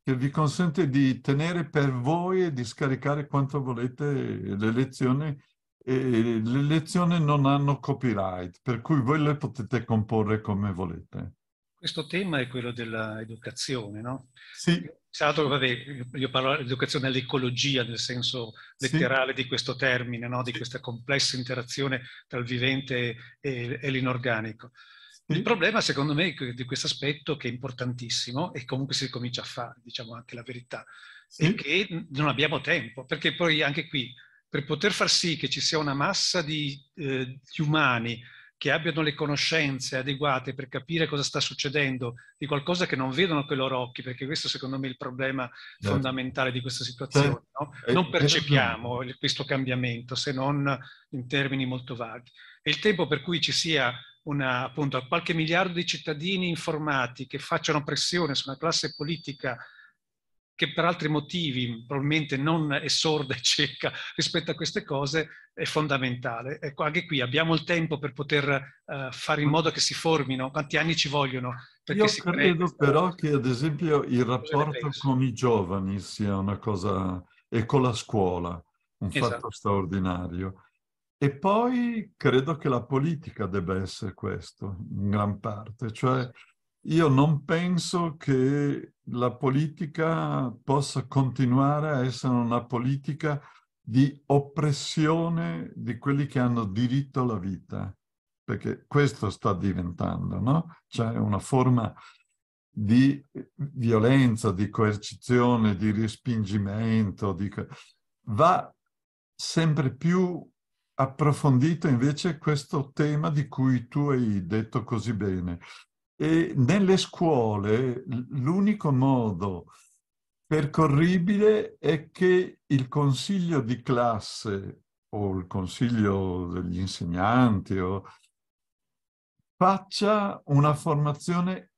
che vi consente di tenere per voi e di scaricare quanto volete le lezioni. E le lezioni non hanno copyright, per cui voi le potete comporre come volete. Questo tema è quello dell'educazione, no? Sì. Tra l'altro, vabbè, io parlo dell'educazione all'ecologia nel senso letterale sì. di questo termine, no? di questa complessa interazione tra il vivente e, e l'inorganico. Il problema, secondo me, di questo aspetto, che è importantissimo e comunque si comincia a fare, diciamo anche la verità, sì. è che non abbiamo tempo, perché poi anche qui, per poter far sì che ci sia una massa di, eh, di umani che abbiano le conoscenze adeguate per capire cosa sta succedendo, di qualcosa che non vedono con i loro occhi, perché questo secondo me è il problema certo. fondamentale di questa situazione. No? Eh, non eh, percepiamo eh. questo cambiamento se non in termini molto vaghi. E il tempo per cui ci sia una, appunto, qualche miliardo di cittadini informati che facciano pressione su una classe politica che per altri motivi probabilmente non è sorda e cieca (laughs) rispetto a queste cose, è fondamentale. Ecco, anche qui abbiamo il tempo per poter uh, fare in modo che si formino, quanti anni ci vogliono. Io credo però che ad esempio il rapporto con i giovani sia una cosa, e con la scuola, un esatto. fatto straordinario. E poi credo che la politica debba essere questo, in gran parte, cioè io non penso che la politica possa continuare a essere una politica di oppressione di quelli che hanno diritto alla vita, perché questo sta diventando, no? C'è una forma di violenza, di coercizione, di respingimento, di... va sempre più approfondito invece questo tema di cui tu hai detto così bene, e nelle scuole l'unico modo percorribile è che il consiglio di classe o il consiglio degli insegnanti o, faccia una formazione,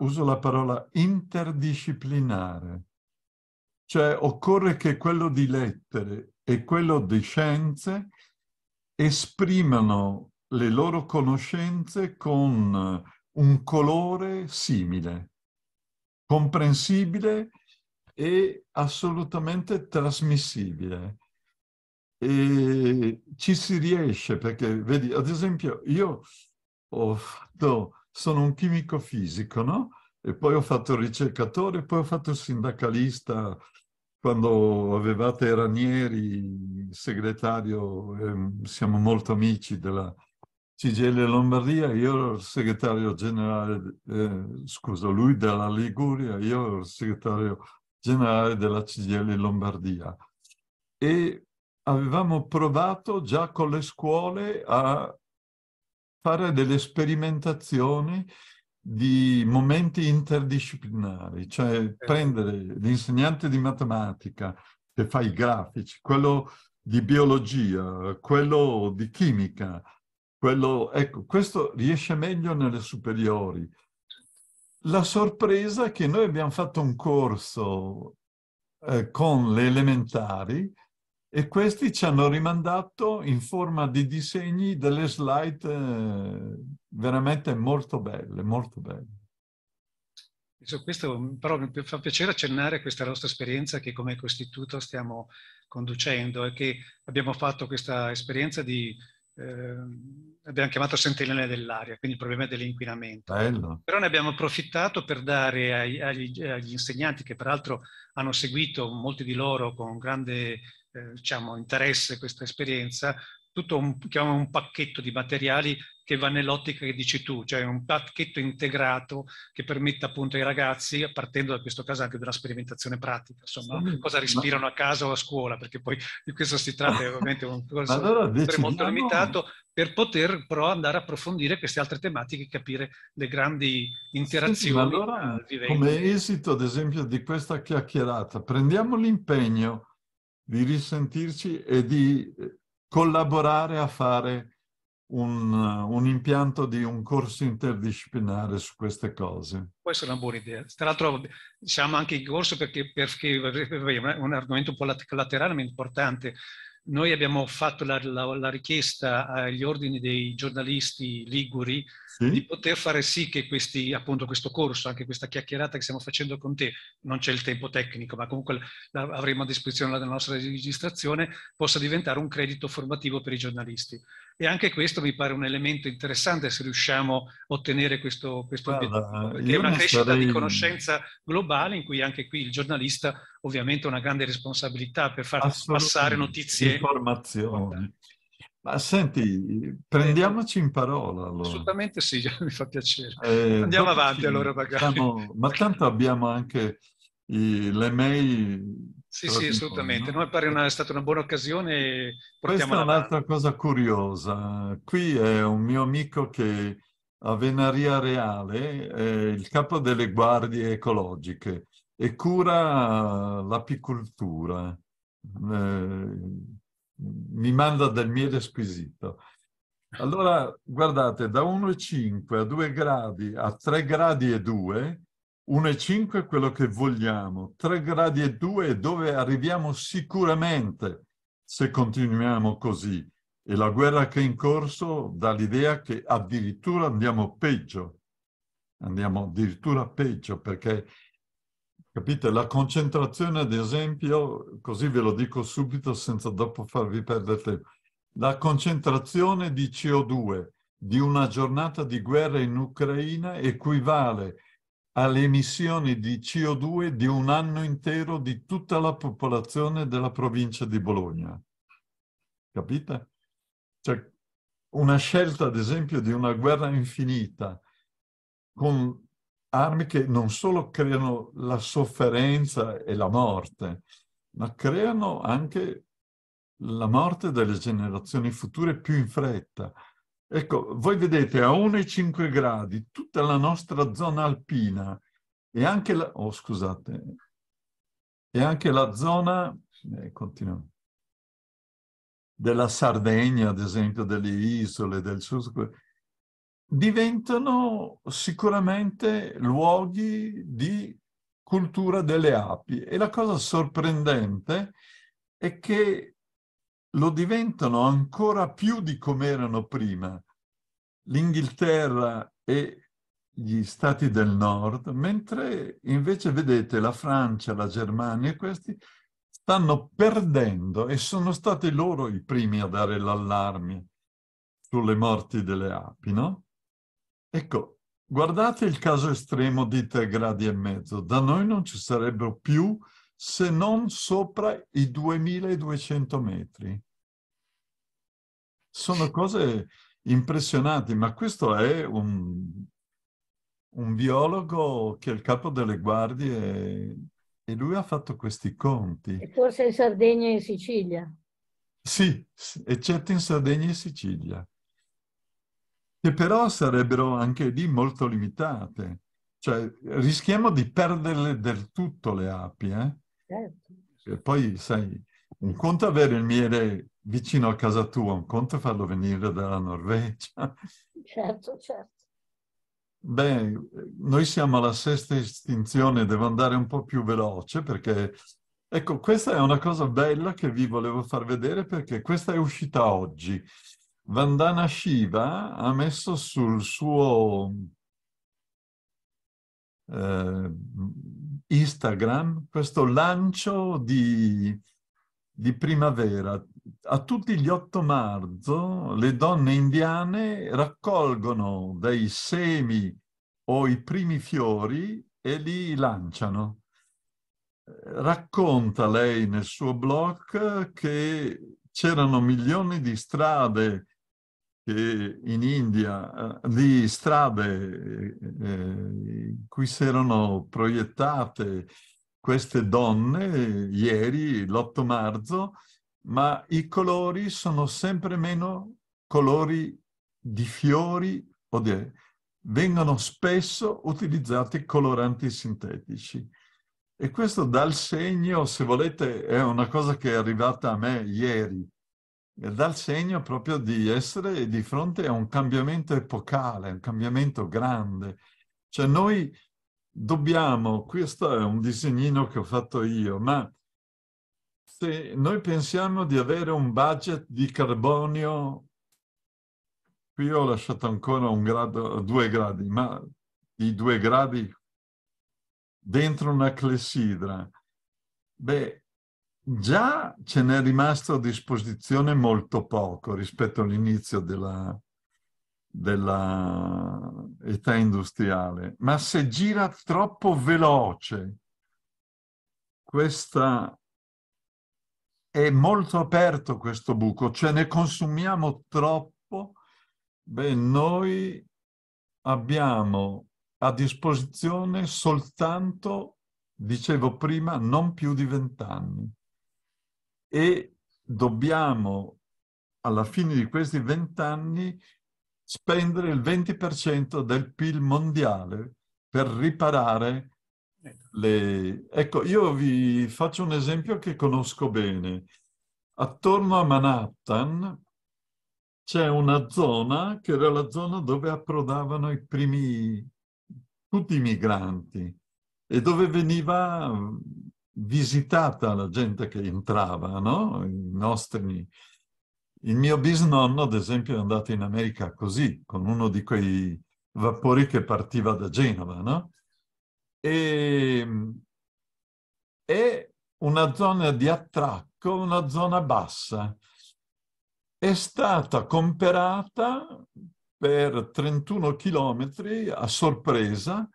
uso la parola, interdisciplinare. Cioè occorre che quello di lettere e quello di scienze esprimano le loro conoscenze con un colore simile, comprensibile e assolutamente trasmissibile. E ci si riesce perché, vedi, ad esempio, io ho fatto, sono un chimico fisico, no? E poi ho fatto ricercatore, poi ho fatto sindacalista quando avevate Ranieri, segretario, eh, siamo molto amici della Cigele Lombardia, io ero il segretario generale, eh, scusa, lui della Liguria, io ero il segretario generale della Cigele Lombardia. E avevamo provato già con le scuole a fare delle sperimentazioni di momenti interdisciplinari, cioè prendere l'insegnante di matematica che fa i grafici, quello di biologia, quello di chimica, quello, ecco, questo riesce meglio nelle superiori. La sorpresa è che noi abbiamo fatto un corso eh, con le elementari e questi ci hanno rimandato in forma di disegni delle slide eh, veramente molto belle, molto belle. Su questo però mi fa piacere accennare a questa nostra esperienza che come Costituto stiamo conducendo e che abbiamo fatto questa esperienza di eh, abbiamo chiamato Sentinelle dell'aria, quindi il problema dell'inquinamento. Bello. Però ne abbiamo approfittato per dare ai, agli, agli, insegnanti, che peraltro hanno seguito molti di loro con grande eh, diciamo, interesse questa esperienza, tutto un, un, pacchetto di materiali che va nell'ottica che dici tu, cioè un pacchetto integrato che permetta appunto ai ragazzi, partendo da questo caso anche della sperimentazione pratica, insomma, sì, cosa respirano ma... a casa o a scuola, perché poi di questo si tratta, è ovviamente un (laughs) corso allora, molto limitato, per poter però andare a approfondire queste altre tematiche e capire le grandi interazioni. Sì, allora, come esito, ad esempio, di questa chiacchierata, prendiamo l'impegno di risentirci e di eh, collaborare a fare un, un, impianto di un corso interdisciplinare su queste cose. Questa è una buona idea. Tra l'altro diciamo anche il corso perché, perché è un argomento un po' laterale ma importante noi abbiamo fatto la, la, la richiesta agli ordini dei giornalisti liguri sì. di poter fare sì che questi, appunto, questo corso, anche questa chiacchierata che stiamo facendo con te, non c'è il tempo tecnico, ma comunque avremo a disposizione la nostra registrazione, possa diventare un credito formativo per i giornalisti. E anche questo mi pare un elemento interessante se riusciamo a ottenere questo, questo Guarda, obiettivo, eh, è una crescita sarei... di conoscenza globale in cui anche qui il giornalista ovviamente ha una grande responsabilità per far passare notizie. Informazioni. Ma senti, prendiamoci in parola allora. Assolutamente sì, (laughs) mi fa piacere. Eh, Andiamo avanti sì, allora magari. Diciamo, ma tanto abbiamo anche i, le mail sì, sì, assolutamente. No? Noi pare una, è ecco. stata una buona occasione. Questa è un'altra cosa curiosa. Qui è un mio amico che a Venaria Reale è il capo delle guardie ecologiche e cura eh, l'apicoltura. Eh, mi manda del miele squisito. Allora, guardate, da 1,5 a 2 gradi, a 3 gradi e 2, 1,5 è quello che vogliamo, 3 gradi e 2 è dove arriviamo sicuramente se continuiamo così. E la guerra che è in corso dà l'idea che addirittura andiamo peggio, andiamo addirittura peggio perché, capite, la concentrazione, ad esempio, così ve lo dico subito senza dopo farvi perdere tempo, la concentrazione di CO2 di una giornata di guerra in Ucraina equivale a alle emissioni di CO2 di un anno intero di tutta la popolazione della provincia di Bologna. Capite? Cioè, una scelta, ad esempio, di una guerra infinita con armi che non solo creano la sofferenza e la morte, ma creano anche la morte delle generazioni future più in fretta. Ecco, voi vedete a 1,5 gradi tutta la nostra zona alpina e anche la, oh, scusate, e anche la zona, eh, della Sardegna, ad esempio, delle isole, del sud, diventano sicuramente luoghi di cultura delle api. E la cosa sorprendente è che lo diventano ancora più di come erano prima l'Inghilterra e gli stati del nord, mentre invece vedete la Francia, la Germania e questi stanno perdendo e sono stati loro i primi a dare l'allarme sulle morti delle api, no? Ecco, guardate il caso estremo di tre gradi e mezzo. Da noi non ci sarebbero più se non sopra i 2200 metri. Sono cose impressionanti, ma questo è un, un biologo che è il capo delle guardie e lui ha fatto questi conti. E forse in Sardegna e in Sicilia. Sì, eccetto in Sardegna e Sicilia, che però sarebbero anche lì molto limitate. Cioè, rischiamo di perderle del tutto le api, eh? Certo. E poi, sai, un conto è avere il miele vicino a casa tua, un conto è farlo venire dalla Norvegia. Certo, certo. Beh, noi siamo alla sesta estinzione, devo andare un po' più veloce perché, ecco, questa è una cosa bella che vi volevo far vedere perché questa è uscita oggi. Vandana Shiva ha messo sul suo eh, Instagram questo lancio di, di primavera. A tutti gli 8 marzo le donne indiane raccolgono dei semi o i primi fiori e li lanciano. Racconta lei nel suo blog che c'erano milioni di strade che in India eh, di strade eh, eh, in cui si erano proiettate queste donne ieri, l'8 marzo, ma i colori sono sempre meno colori di fiori o di... vengono spesso utilizzati coloranti sintetici. E questo dal segno, se volete, è una cosa che è arrivata a me ieri, dà il segno proprio di essere di fronte a un cambiamento epocale, un cambiamento grande. Cioè noi dobbiamo, questo è un disegnino che ho fatto io, ma se noi pensiamo di avere un budget di carbonio, qui ho lasciato ancora un grado, due gradi, ma di due gradi dentro una clessidra, beh, già ce n'è rimasto a disposizione molto poco rispetto all'inizio della, dell'età industriale, ma se gira troppo veloce, questa è molto aperto questo buco, cioè ne consumiamo troppo, beh, noi abbiamo a disposizione soltanto, dicevo prima, non più di vent'anni e dobbiamo alla fine di questi vent'anni spendere il 20% del PIL mondiale per riparare le... Ecco, io vi faccio un esempio che conosco bene. Attorno a Manhattan c'è una zona che era la zona dove approdavano i primi, tutti i migranti e dove veniva visitata la gente che entrava, no? nostri... Il mio bisnonno, ad esempio, è andato in America così, con uno di quei vapori che partiva da Genova, no? E è una zona di attracco, una zona bassa. È stata comperata per 31 chilometri a sorpresa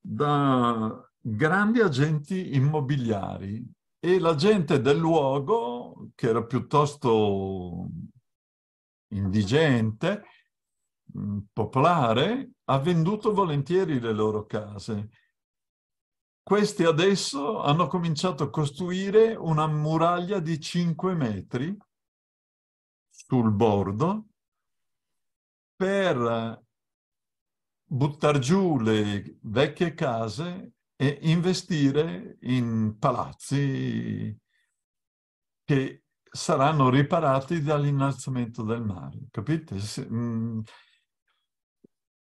da grandi agenti immobiliari e la gente del luogo, che era piuttosto indigente, mm, popolare, ha venduto volentieri le loro case. Questi adesso hanno cominciato a costruire una muraglia di 5 metri sul bordo per buttare giù le vecchie case e investire in palazzi che saranno riparati dall'innalzamento del mare, capite? Mm,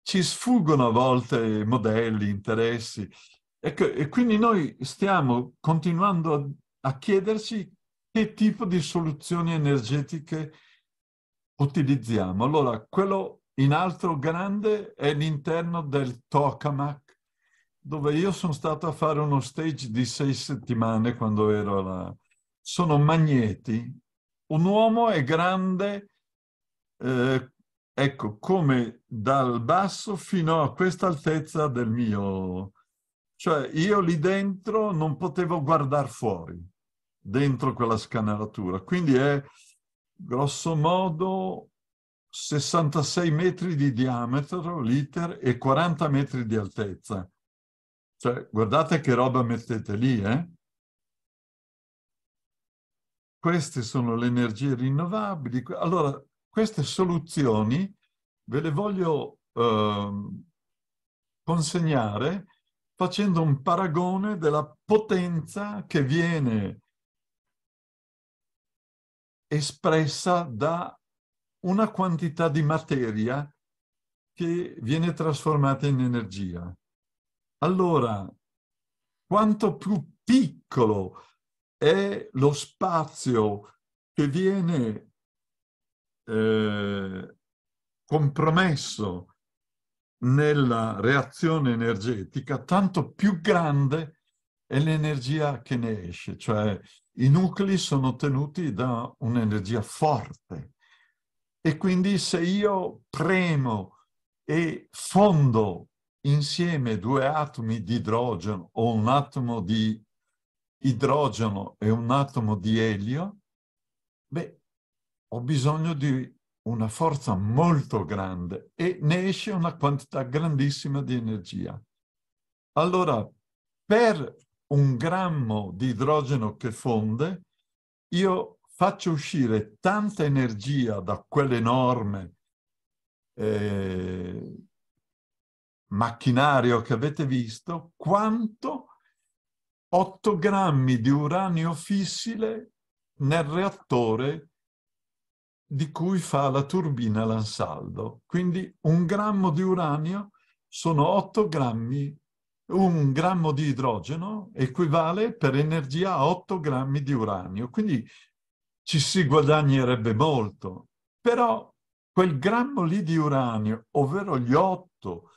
ci sfuggono a volte modelli, interessi. Ecco, e quindi noi stiamo continuando a, a chiederci che tipo di soluzioni energetiche utilizziamo. Allora, quello in altro grande è l'interno del tokamak dove io sono stato a fare uno stage di sei settimane quando ero là. Sono magneti. Un uomo è grande, eh, ecco, come dal basso fino a questa altezza del mio... Cioè io lì dentro non potevo guardare fuori, dentro quella scanalatura. Quindi è grosso modo 66 metri di diametro l'iter e 40 metri di altezza. Cioè, guardate che roba mettete lì, eh? Queste sono le energie rinnovabili. Allora, queste soluzioni ve le voglio eh, consegnare facendo un paragone della potenza che viene espressa da una quantità di materia che viene trasformata in energia. Allora, quanto più piccolo è lo spazio che viene eh, compromesso nella reazione energetica, tanto più grande è l'energia che ne esce, cioè i nuclei sono tenuti da un'energia forte. E quindi se io premo e fondo insieme due atomi di idrogeno o un atomo di idrogeno e un atomo di elio, beh, ho bisogno di una forza molto grande e ne esce una quantità grandissima di energia. Allora, per un grammo di idrogeno che fonde, io faccio uscire tanta energia da quell'enorme eh, macchinario che avete visto, quanto 8 grammi di uranio fissile nel reattore di cui fa la turbina Lansaldo. Quindi un grammo di uranio sono 8 grammi, un grammo di idrogeno equivale per energia a 8 grammi di uranio. Quindi ci si guadagnerebbe molto. Però quel grammo lì di uranio, ovvero gli 8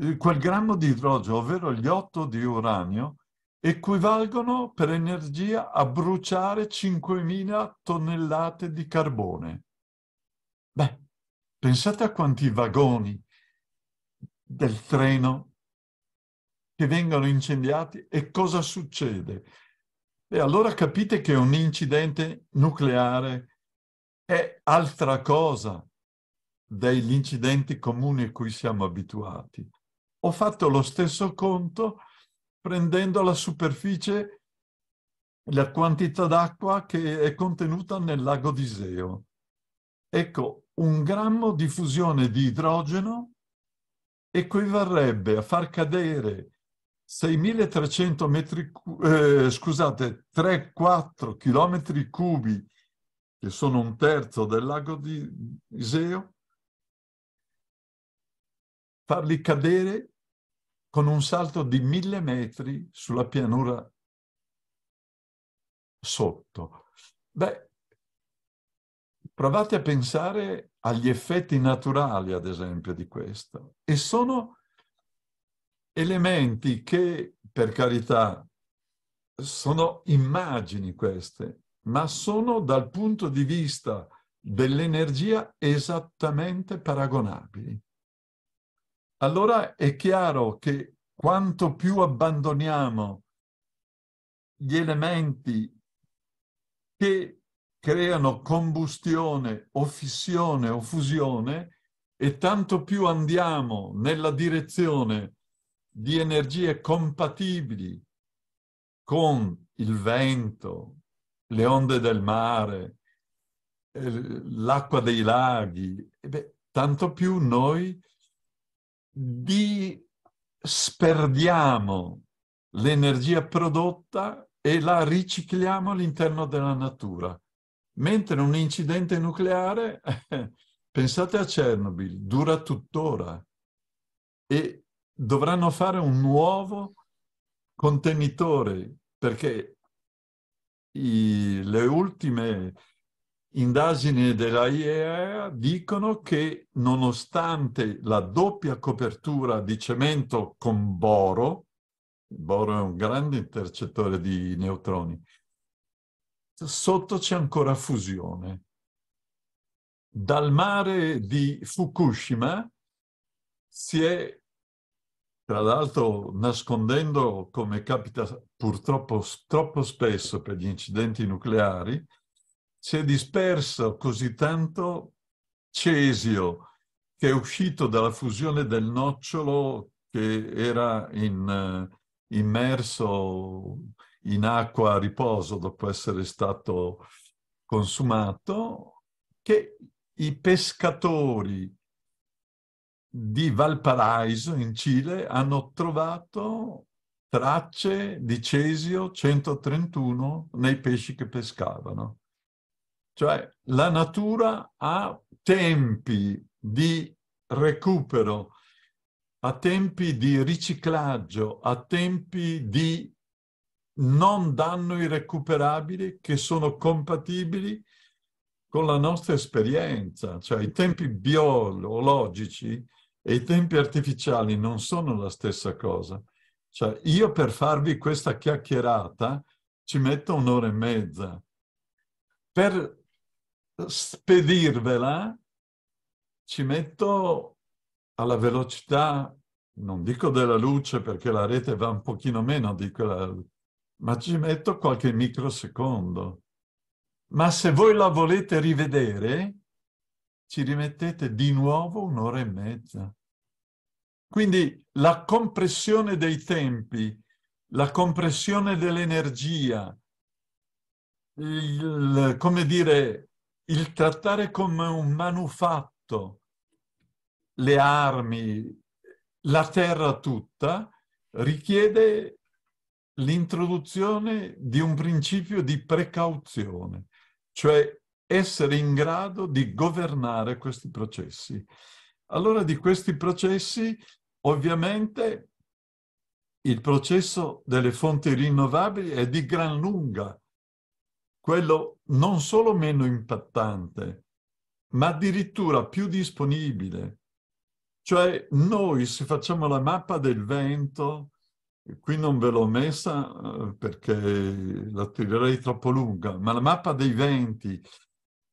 eh, quel grammo di idrogeno, ovvero gli 8 di uranio, equivalgono per energia a bruciare 5.000 tonnellate di carbone. Beh, pensate a quanti vagoni del treno che vengono incendiati e cosa succede. E allora capite che un incidente nucleare è altra cosa degli incidenti comuni a cui siamo abituati ho fatto lo stesso conto prendendo la superficie, la quantità d'acqua che è contenuta nel lago di Seo. Ecco, un grammo di fusione di idrogeno equivarrebbe a far cadere 6.300 metri, eh, scusate, 3-4 chilometri cubi, che sono un terzo del lago di Iseo, farli cadere con un salto di mille metri sulla pianura sotto. Beh, provate a pensare agli effetti naturali, ad esempio, di questo. E sono elementi che, per carità, sono immagini queste, ma sono dal punto di vista dell'energia esattamente paragonabili allora è chiaro che quanto più abbandoniamo gli elementi che creano combustione o fissione o fusione e tanto più andiamo nella direzione di energie compatibili con il vento, le onde del mare, eh, l'acqua dei laghi, eh beh, tanto più noi disperdiamo l'energia prodotta e la ricicliamo all'interno della natura. Mentre un incidente nucleare, (laughs) pensate a Chernobyl, dura tuttora e dovranno fare un nuovo contenitore perché i, le ultime Indagini dell'AIEA dicono che nonostante la doppia copertura di cemento con boro, il boro è un grande intercettore di neutroni, sotto c'è ancora fusione. Dal mare di Fukushima si è, tra l'altro nascondendo, come capita purtroppo troppo spesso per gli incidenti nucleari, si è disperso così tanto Cesio, che è uscito dalla fusione del nocciolo che era in, eh, immerso in acqua a riposo dopo essere stato consumato, che i pescatori di Valparaiso in Cile hanno trovato tracce di Cesio 131 nei pesci che pescavano. Cioè la natura ha tempi di recupero, ha tempi di riciclaggio, ha tempi di non danno irrecuperabili che sono compatibili con la nostra esperienza, cioè i tempi biologici e i tempi artificiali non sono la stessa cosa. Cioè io per farvi questa chiacchierata ci metto un'ora e mezza. Per spedirvela, ci metto alla velocità, non dico della luce perché la rete va un pochino meno di quella, ma ci metto qualche microsecondo. Ma se voi la volete rivedere, ci rimettete di nuovo un'ora e mezza. Quindi la compressione dei tempi, la compressione dell'energia, il, come dire, il trattare come un manufatto le armi, la terra tutta, richiede l'introduzione di un principio di precauzione, cioè essere in grado di governare questi processi. Allora di questi processi ovviamente il processo delle fonti rinnovabili è di gran lunga quello non solo meno impattante, ma addirittura più disponibile. Cioè noi se facciamo la mappa del vento, qui non ve l'ho messa eh, perché la tirerei troppo lunga, ma la mappa dei venti,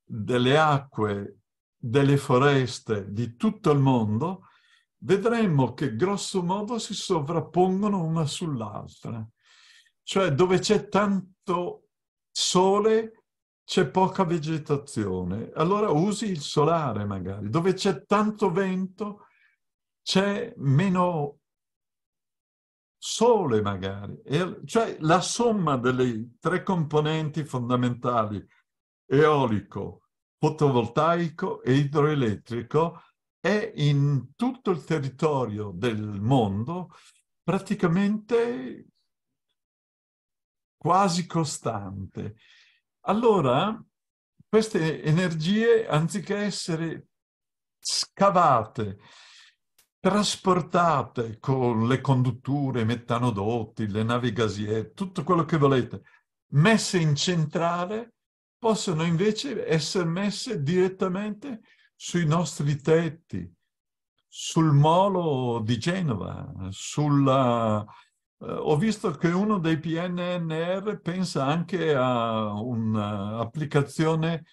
delle acque, delle foreste di tutto il mondo, vedremmo che grosso modo si sovrappongono una sull'altra. Cioè dove c'è tanto sole c'è poca vegetazione, allora usi il solare magari. Dove c'è tanto vento c'è meno sole magari. E cioè la somma delle tre componenti fondamentali, eolico, fotovoltaico e idroelettrico, è in tutto il territorio del mondo praticamente quasi costante. Allora, queste energie, anziché essere scavate, trasportate con le condutture, i metanodotti, le navi gasiere, tutto quello che volete, messe in centrale, possono invece essere messe direttamente sui nostri tetti, sul molo di Genova, sulla, eh, ho visto che uno dei PNNR pensa anche a un'applicazione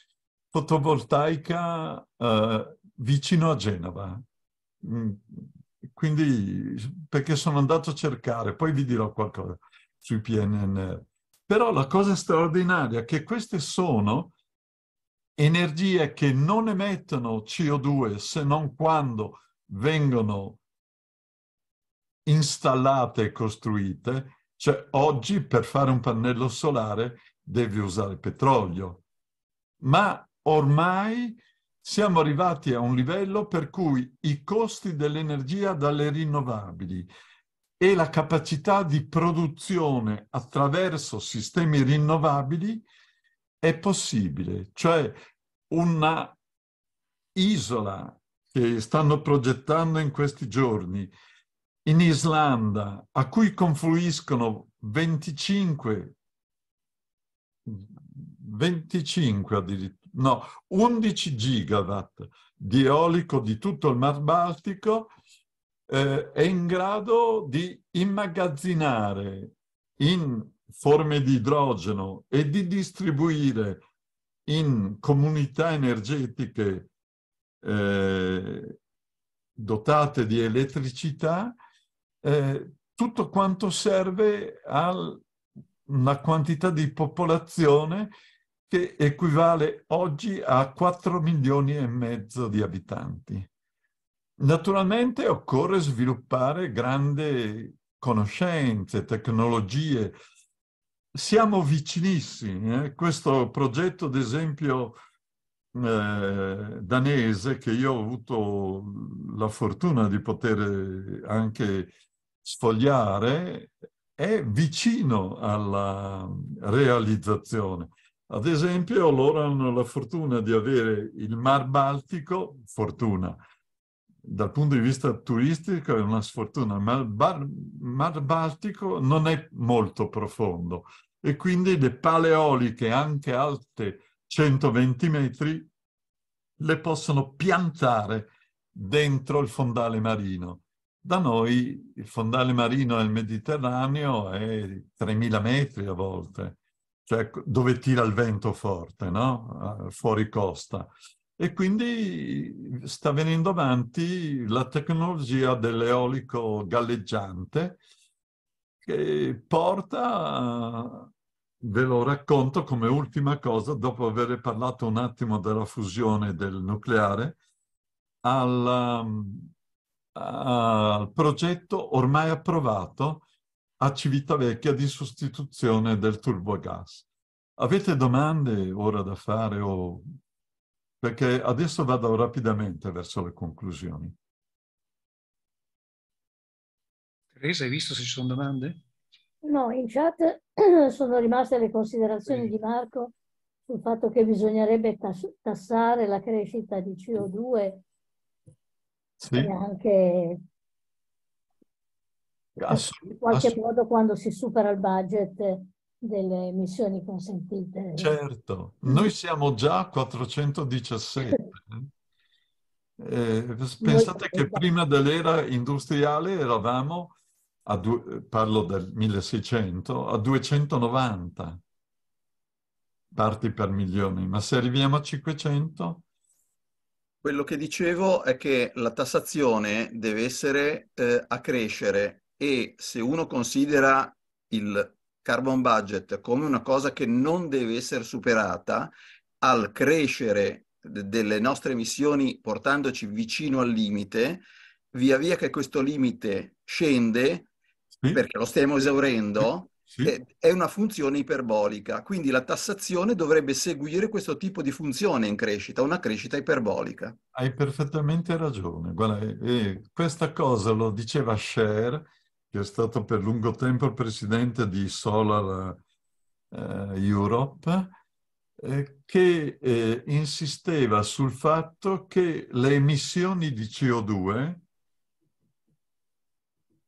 fotovoltaica eh, vicino a Genova. Mm, quindi, perché sono andato a cercare, poi vi dirò qualcosa sui PNNR. Però la cosa straordinaria è che queste sono energie che non emettono CO2 se non quando vengono installate e costruite, cioè oggi per fare un pannello solare devi usare petrolio. Ma ormai siamo arrivati a un livello per cui i costi dell'energia dalle rinnovabili e la capacità di produzione attraverso sistemi rinnovabili è possibile, cioè una isola che stanno progettando in questi giorni in Islanda, a cui confluiscono 25, 25 addirittura, no, 11 gigawatt di eolico di tutto il Mar Baltico, eh, è in grado di immagazzinare in forme di idrogeno e di distribuire in comunità energetiche eh, dotate di elettricità eh, tutto quanto serve a una quantità di popolazione che equivale oggi a 4 milioni e mezzo di abitanti. Naturalmente occorre sviluppare grandi conoscenze, tecnologie. Siamo vicinissimi. Eh? Questo progetto, ad esempio, eh, danese, che io ho avuto la fortuna di poter anche sfogliare è vicino alla realizzazione. Ad esempio, loro hanno la fortuna di avere il Mar Baltico, fortuna, dal punto di vista turistico è una sfortuna, ma il bar, Mar Baltico non è molto profondo e quindi le paleoliche, anche alte 120 metri, le possono piantare dentro il fondale marino. Da noi il fondale marino nel Mediterraneo è 3.000 metri a volte, cioè dove tira il vento forte, no? fuori costa. E quindi sta venendo avanti la tecnologia dell'eolico galleggiante che porta, ve lo racconto come ultima cosa, dopo aver parlato un attimo della fusione del nucleare, alla al ah, progetto ormai approvato a Civitavecchia di sostituzione del turbogas. Avete domande ora da fare o... perché adesso vado rapidamente verso le conclusioni. Teresa, hai visto se ci sono domande? No, in chat (clears throat) sono rimaste le considerazioni sì. di Marco sul fatto che bisognerebbe tassare la crescita di CO2 sì. E anche Ass- in qualche ass- modo quando si supera il budget delle missioni consentite. Certo, mm. noi siamo già a 417. eh, eh pensate che prima dell'era industriale eravamo, a due, parlo del 1600, a 290 parti per milione, ma se arriviamo a 500 quello che dicevo è che la tassazione deve essere eh, a crescere e se uno considera il carbon budget come una cosa che non deve essere superata, al crescere delle nostre emissioni portandoci vicino al limite, via via che questo limite scende, sì. perché lo stiamo esaurendo, sì. Eh, è, una funzione iperbolica, quindi la tassazione dovrebbe seguire questo tipo di funzione in crescita, una crescita iperbolica. Hai perfettamente ragione. Guarda, eh, questa cosa lo diceva Scher, che è stato per lungo tempo il presidente di Solar eh, Europe, eh, che eh, insisteva sul fatto che le emissioni di CO2,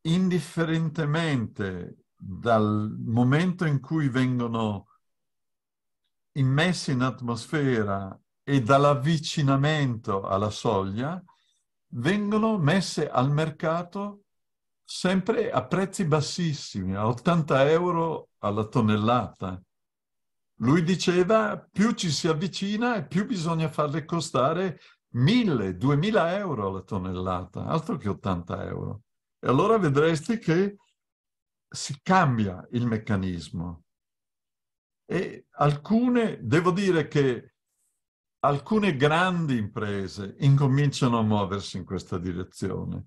indifferentemente dal momento in cui vengono immessi in atmosfera e dall'avvicinamento alla soglia, vengono messe al mercato sempre a prezzi bassissimi, a 80 euro alla tonnellata. Lui diceva più ci si avvicina e più bisogna farle costare 1000, 2000 euro alla tonnellata, altro che 80 euro. E allora vedresti che si cambia il meccanismo. E alcune, devo dire che alcune grandi imprese incominciano a muoversi in questa direzione.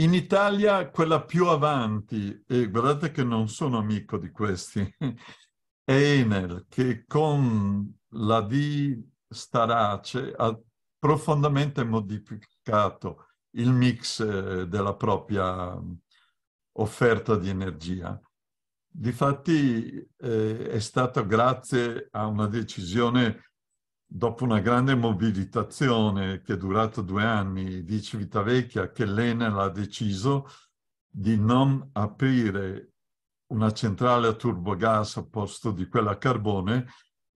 In Italia quella più avanti, e guardate che non sono amico di questi, è Enel, che con la D Starace ha profondamente modificato il mix eh, della propria offerta di energia. Difatti eh, è stata grazie a una decisione dopo una grande mobilitazione che è durata due anni di Civitavecchia che l'Enel ha deciso di non aprire una centrale a turbogas a posto di quella a carbone,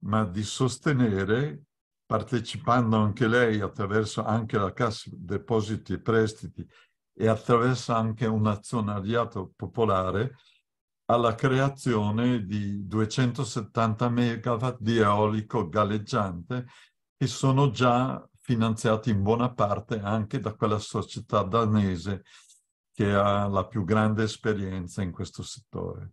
ma di sostenere, partecipando anche lei attraverso anche la Cassa Depositi e Prestiti e attraverso anche un azionariato popolare alla creazione di 270 megawatt di eolico galleggiante che sono già finanziati in buona parte anche da quella società danese che ha la più grande esperienza in questo settore.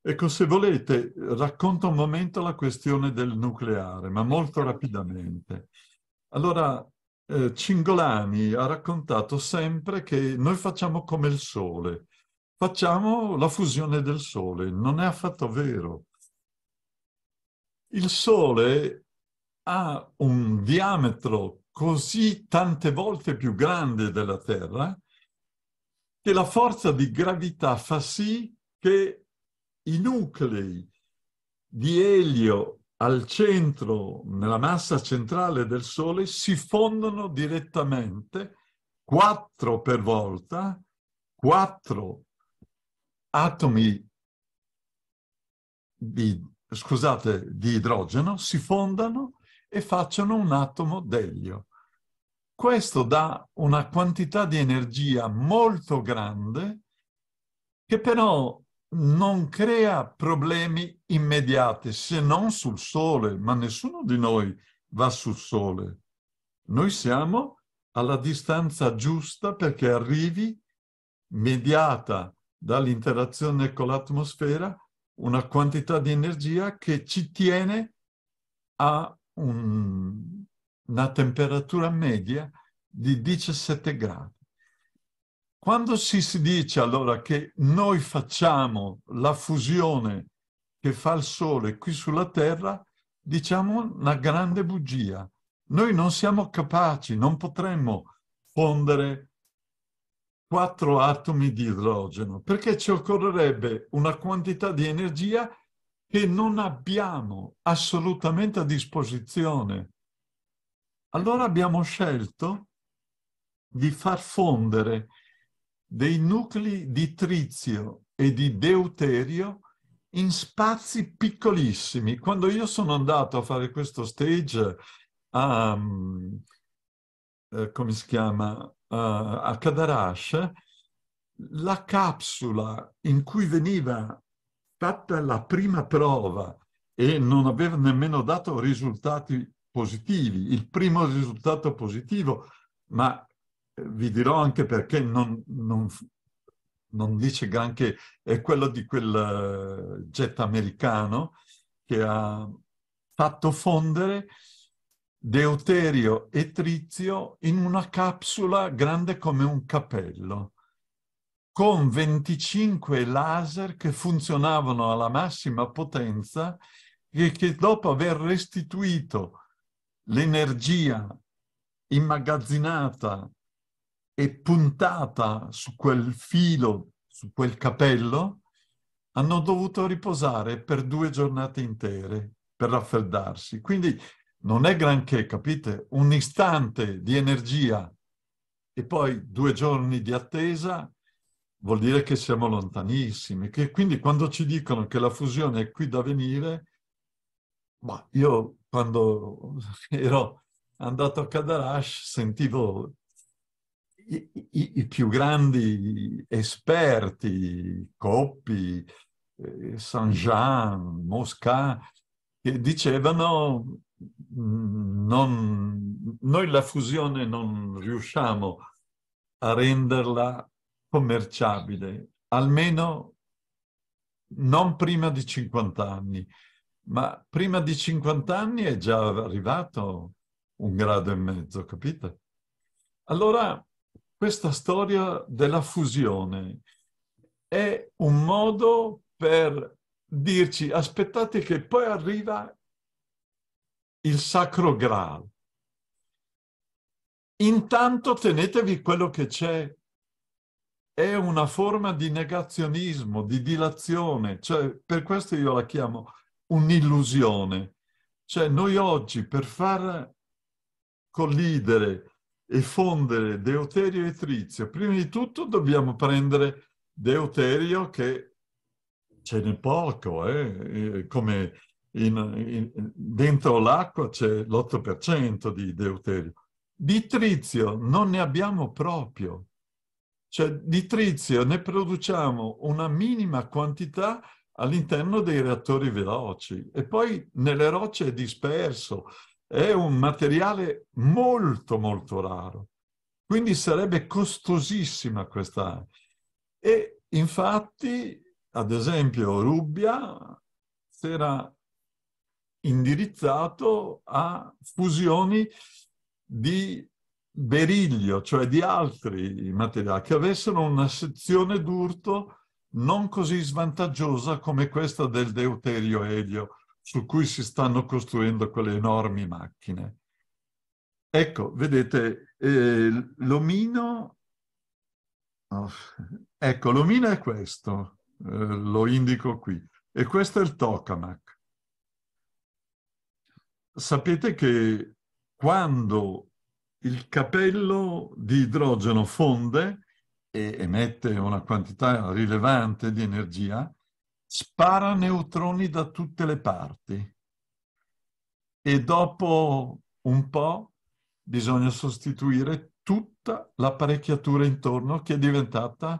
Ecco, se volete, racconto un momento la questione del nucleare, ma molto rapidamente. Allora, eh, Cingolani ha raccontato sempre che noi facciamo come il sole, facciamo la fusione del sole, non è affatto vero. Il sole ha un diametro così tante volte più grande della Terra che la forza di gravità fa sì che i nuclei di elio al centro, nella massa centrale del Sole, si fondono direttamente quattro per volta, quattro atomi di, scusate, di idrogeno si fondano e facciano un atomo d'elio. Questo dà una quantità di energia molto grande che però non crea problemi immediati se non sul sole, ma nessuno di noi va sul sole. Noi siamo alla distanza giusta perché arrivi mediata dall'interazione con l'atmosfera una quantità di energia che ci tiene a un, una temperatura media di 17 gradi. Quando si, si dice allora che noi facciamo la fusione che fa il Sole qui sulla Terra, diciamo una grande bugia. Noi non siamo capaci, non potremmo fondere quattro atomi di idrogeno, perché ci occorrerebbe una quantità di energia che non abbiamo assolutamente a disposizione. Allora abbiamo scelto di far fondere dei nuclei di trizio e di deuterio in spazi piccolissimi. Quando io sono andato a fare questo stage a, um, eh, come si chiama, eh, a, a la capsula in cui veniva fatta la prima prova e non aveva nemmeno dato risultati positivi, il primo risultato positivo, ma vi dirò anche perché non, non, non dice granché, è quello di quel eh, jet americano che ha fatto fondere deuterio e trizio in una capsula grande come un capello, con 25 laser che funzionavano alla massima potenza e che dopo aver restituito l'energia immagazzinata è puntata su quel filo, su quel capello, hanno dovuto riposare per due giornate intere per raffreddarsi. Quindi non è granché, capite? Un istante di energia e poi due giorni di attesa vuol dire che siamo lontanissimi. Che quindi quando ci dicono che la fusione è qui da venire, ma io quando (laughs) ero andato a Kadarash sentivo i, i, più grandi esperti, Coppi, eh, Saint-Jean, Mosca, che dicevano mm, non, noi la fusione non riusciamo a renderla commerciabile, almeno non prima di 50 anni, ma prima di 50 anni è già arrivato un grado e mezzo, capite? Allora questa storia della fusione è un modo per dirci aspettate che poi arriva il sacro Graal. Intanto tenetevi quello che c'è. È una forma di negazionismo, di dilazione, cioè per questo io la chiamo un'illusione. Cioè noi oggi per far collidere e fondere deuterio e trizio, prima di tutto dobbiamo prendere deuterio che ce n'è poco, eh? eh come in, in, dentro l'acqua c'è l'8% di deuterio. Di trizio non ne abbiamo proprio, cioè di trizio ne produciamo una minima quantità all'interno dei reattori veloci e poi nelle rocce è disperso, è un materiale molto, molto raro. Quindi sarebbe costosissima questa. E infatti, ad esempio, Rubbia si era indirizzato a fusioni di beriglio, cioè di altri materiali, che avessero una sezione d'urto non così svantaggiosa come questa del deuterio elio su cui si stanno costruendo quelle enormi macchine. Ecco, vedete, eh, l'omino... Oh, ecco, l'omino è questo, eh, lo indico qui, e questo è il tokamak. Sapete che quando il capello di idrogeno fonde e emette una quantità rilevante di energia, spara neutroni da tutte le parti e dopo un po' bisogna sostituire tutta l'apparecchiatura intorno che è diventata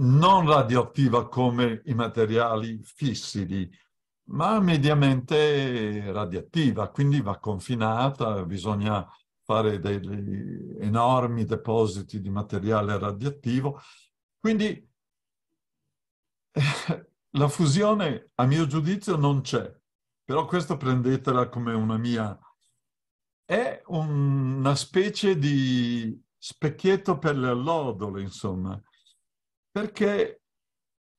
non radioattiva come i materiali fissili, ma mediamente radioattiva, quindi va confinata, bisogna fare degli enormi depositi di materiale radioattivo. Quindi la fusione, a mio giudizio, non c'è, però questa prendetela come una mia... È una specie di specchietto per le allodole, insomma, perché,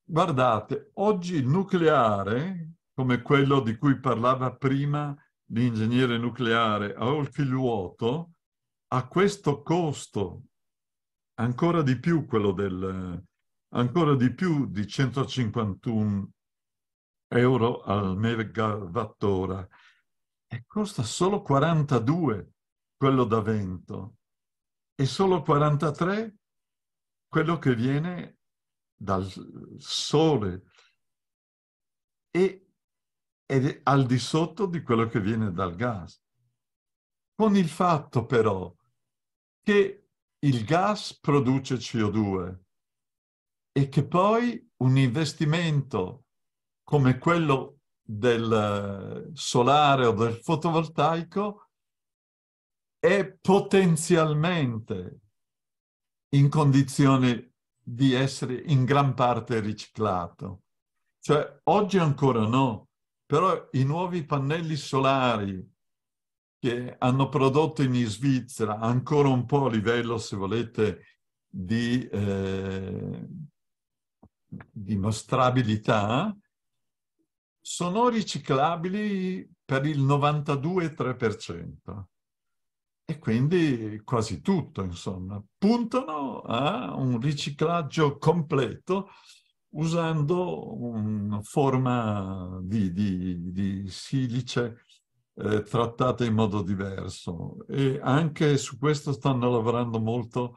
guardate, oggi il nucleare, come quello di cui parlava prima l'ingegnere nucleare Raul Figliuoto, ha questo costo, ancora di più quello del, ancora di più di 151 euro al megawattora e costa solo 42 quello da vento e solo 43 quello che viene dal sole e ed è al di sotto di quello che viene dal gas. Con il fatto però che il gas produce CO2, e che poi un investimento come quello del eh, solare o del fotovoltaico è potenzialmente in condizione di essere in gran parte riciclato. Cioè, oggi ancora no, però i nuovi pannelli solari che hanno prodotto in Svizzera, ancora un po' a livello, se volete, di eh, dimostrabilità sono riciclabili per il 92,3% e quindi quasi tutto, insomma, puntano a un riciclaggio completo usando una forma di, di, di silice eh, trattata in modo diverso. E anche su questo stanno lavorando molto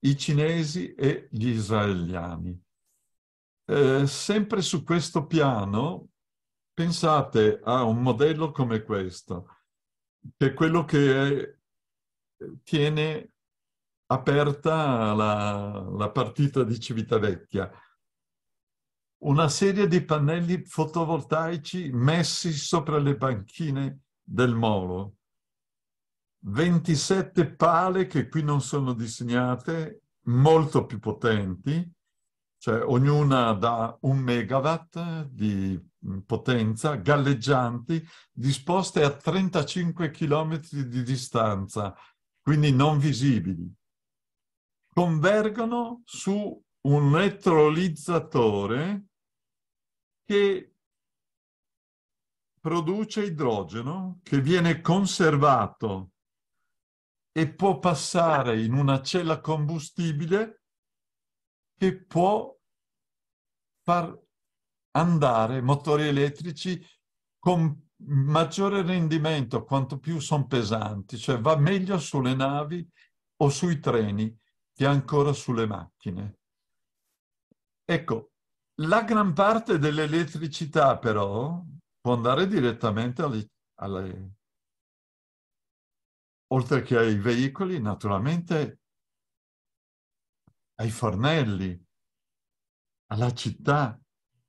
i cinesi e gli israeliani. Eh, sempre su questo piano, pensate a un modello come questo, che è quello che è, tiene aperta la, la partita di Civitavecchia. Una serie di pannelli fotovoltaici messi sopra le banchine del molo. 27 pale che qui non sono disegnate, molto più potenti, cioè ognuna da un megawatt di mm, potenza, galleggianti, disposte a 35 km di distanza, quindi non visibili. Convergono su un elettrolizzatore che produce idrogeno che viene conservato e può passare in una cella combustibile che può far andare motori elettrici con maggiore rendimento quanto più sono pesanti, cioè va meglio sulle navi o sui treni che ancora sulle macchine. Ecco, la gran parte dell'elettricità però può andare direttamente alle, alle oltre che ai veicoli, naturalmente ai fornelli, alla città.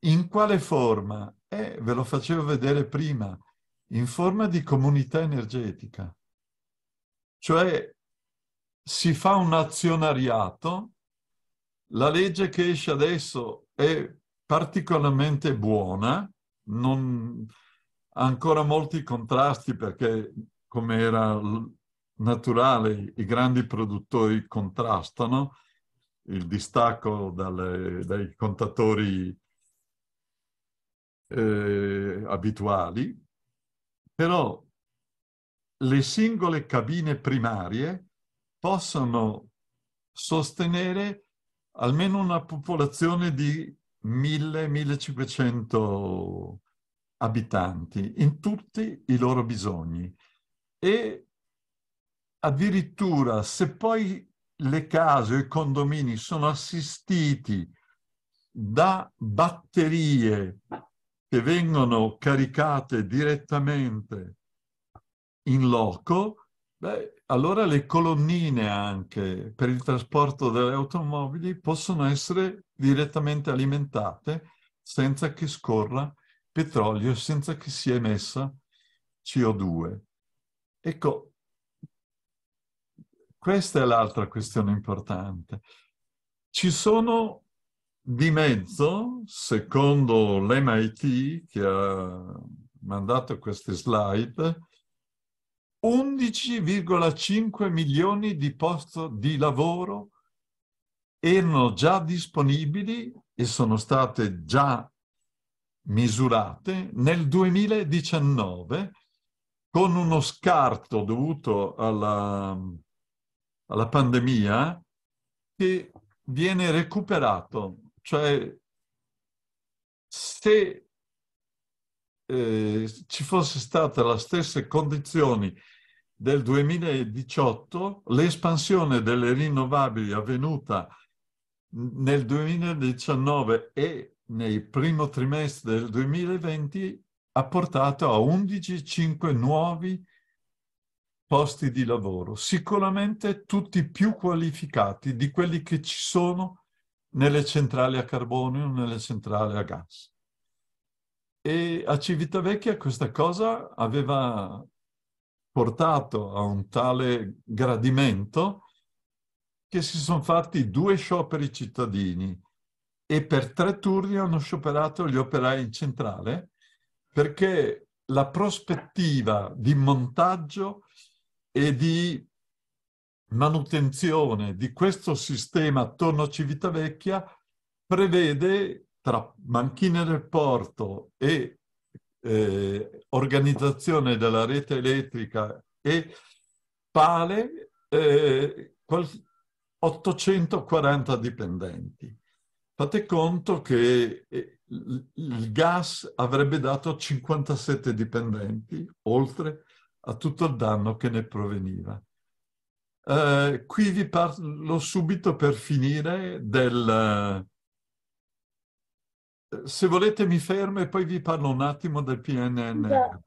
In quale forma? Eh, ve lo facevo vedere prima, in forma di comunità energetica. Cioè si fa un azionariato, la legge che esce adesso è particolarmente buona, non ancora molti contrasti perché come era naturale i grandi produttori contrastano, il distacco dalle, dai contatori eh, abituali, però le singole cabine primarie possono sostenere almeno una popolazione di 1000-1500 abitanti in tutti i loro bisogni e addirittura se poi le case o i condomini sono assistiti da batterie che vengono caricate direttamente in loco, beh, allora le colonnine anche per il trasporto delle automobili possono essere direttamente alimentate senza che scorra petrolio, senza che sia emessa CO2. Ecco, questa è l'altra questione importante. Ci sono di mezzo, secondo l'MIT che ha mandato queste slide, 11,5 milioni di posti di lavoro erano già disponibili e sono state già misurate nel 2019 con uno scarto dovuto alla alla pandemia, che viene recuperato. Cioè, se eh, ci fosse stata la stessa condizione del 2018, l'espansione delle rinnovabili avvenuta nel 2019 e nel primo trimestre del 2020 ha portato a 11,5 nuovi posti di lavoro, sicuramente tutti più qualificati di quelli che ci sono nelle centrali a carbonio, nelle centrali a gas. E a Civitavecchia questa cosa aveva portato a un tale gradimento che si sono fatti due scioperi cittadini e per tre turni hanno scioperato gli operai in centrale perché la prospettiva di montaggio e di manutenzione di questo sistema attorno a Civitavecchia prevede tra Manchine del Porto e eh, organizzazione della rete elettrica e Pale eh, 840 dipendenti. Fate conto che eh, il gas avrebbe dato 57 dipendenti, oltre a tutto il danno che ne proveniva. Eh, qui vi parlo subito per finire del... Eh, se volete mi fermo e poi vi parlo un attimo del PNN. Scusa,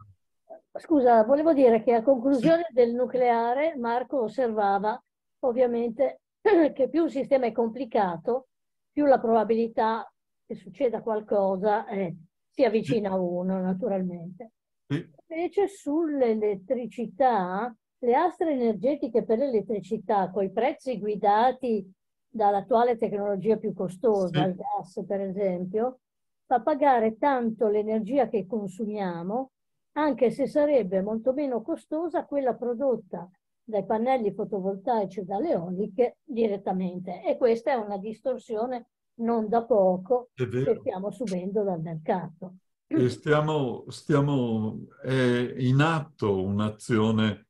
scusa volevo dire che a conclusione sì. del nucleare Marco osservava ovviamente (clears throat) che più un sistema è complicato, più la probabilità che succeda qualcosa è, eh, si avvicina a uno naturalmente. Sì invece sull'elettricità, le astre energetiche per l'elettricità, con i prezzi guidati dall'attuale tecnologia più costosa, sì. il gas per esempio, fa pagare tanto l'energia che consumiamo, anche se sarebbe molto meno costosa quella prodotta dai pannelli fotovoltaici e dalle eoliche direttamente. E questa è una distorsione non da poco che stiamo subendo dal mercato. E stiamo, stiamo è eh, in atto un'azione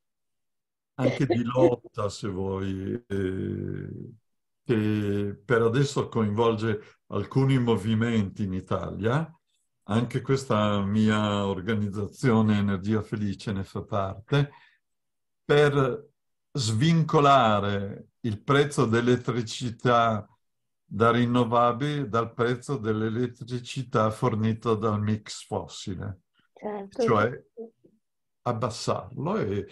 anche di lotta, se vuoi, eh, che per adesso coinvolge alcuni movimenti in Italia. Anche questa mia organizzazione Energia Felice ne fa parte, per svincolare il prezzo dell'elettricità da rinnovabili dal prezzo dell'elettricità fornita dal mix fossile, certo. cioè abbassarlo e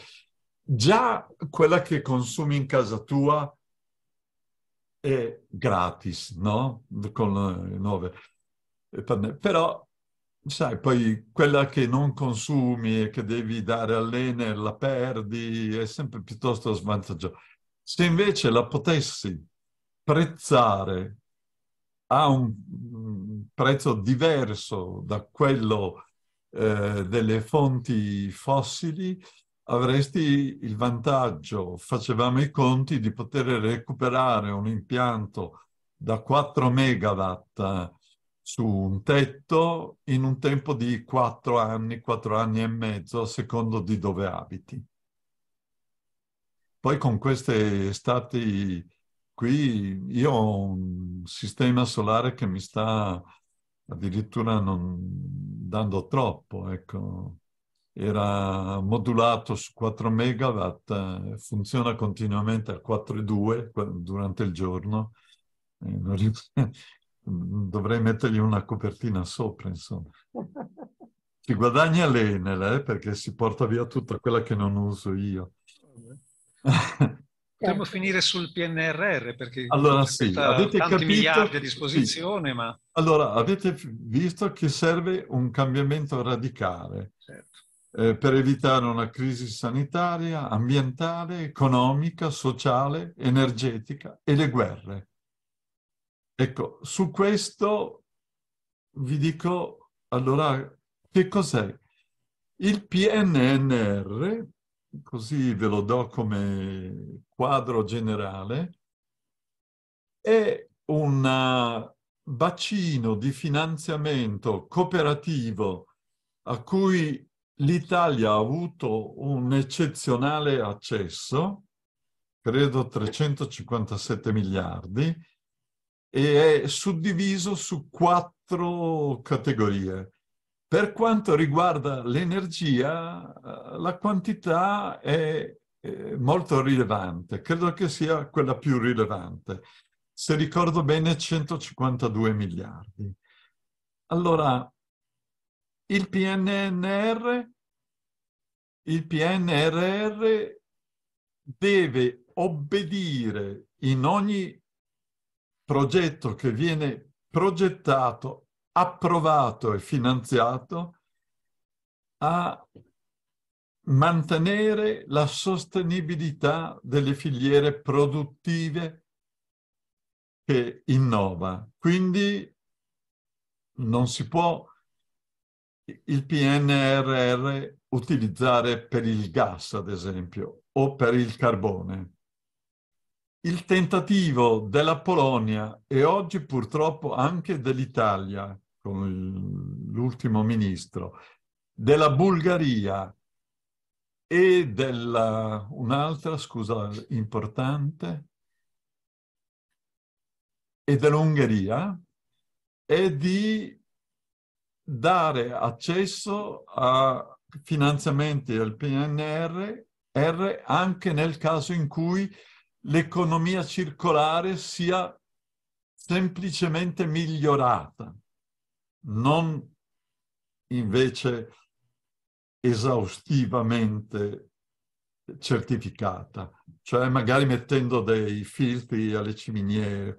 già quella che consumi in casa tua è gratis, no? Con le nuove pannelli. Però, sai, poi quella che non consumi e che devi dare all'Ener la perdi, è sempre piuttosto svantaggiosa. Se invece la potessi prezzare a un mm, prezzo diverso da quello eh, delle fonti fossili, avresti il vantaggio, facevamo i conti, di poter recuperare un impianto da 4 megawatt su un tetto in un tempo di 4 anni, 4 anni e mezzo, a secondo di dove abiti. Poi con queste estati Qui io ho un sistema solare che mi sta addirittura non dando troppo, ecco. Era modulato su 4 megawatt, eh, funziona continuamente a 4,2 durante il giorno. Eh, (laughs) dovrei mettergli una copertina sopra, insomma. Si guadagna l'Enel, eh, perché si porta via tutta quella che non uso io. (laughs) Potremmo certo. finire sul PNRR perché allora, sì, avete tanti capito, a disposizione, sì. ma... Allora, avete visto che serve un cambiamento radicale certo. eh, per evitare una crisi sanitaria, ambientale, economica, sociale, energetica e le guerre. Ecco, su questo vi dico, allora, che cos'è? Il PNNR così ve lo do come quadro generale, è un uh, bacino di finanziamento cooperativo a cui l'Italia ha avuto un eccezionale accesso, credo 357 miliardi, e è suddiviso su quattro categorie. Per quanto riguarda l'energia, eh, la quantità è molto rilevante, credo che sia quella più rilevante. Se ricordo bene, 152 miliardi. Allora, il PNNR, il PNRR deve obbedire in ogni progetto che viene progettato approvato e finanziato a mantenere la sostenibilità delle filiere produttive che innova. Quindi non si può il PNRR utilizzare per il gas, ad esempio, o per il carbone il tentativo della Polonia e oggi purtroppo anche dell'Italia, con l'ultimo ministro, della Bulgaria e della... un'altra, scusa, importante, e dell'Ungheria, è di dare accesso a finanziamenti del PNR anche nel caso in cui l'economia circolare sia semplicemente migliorata, non invece esaustivamente certificata, cioè magari mettendo dei filtri alle ciminiere.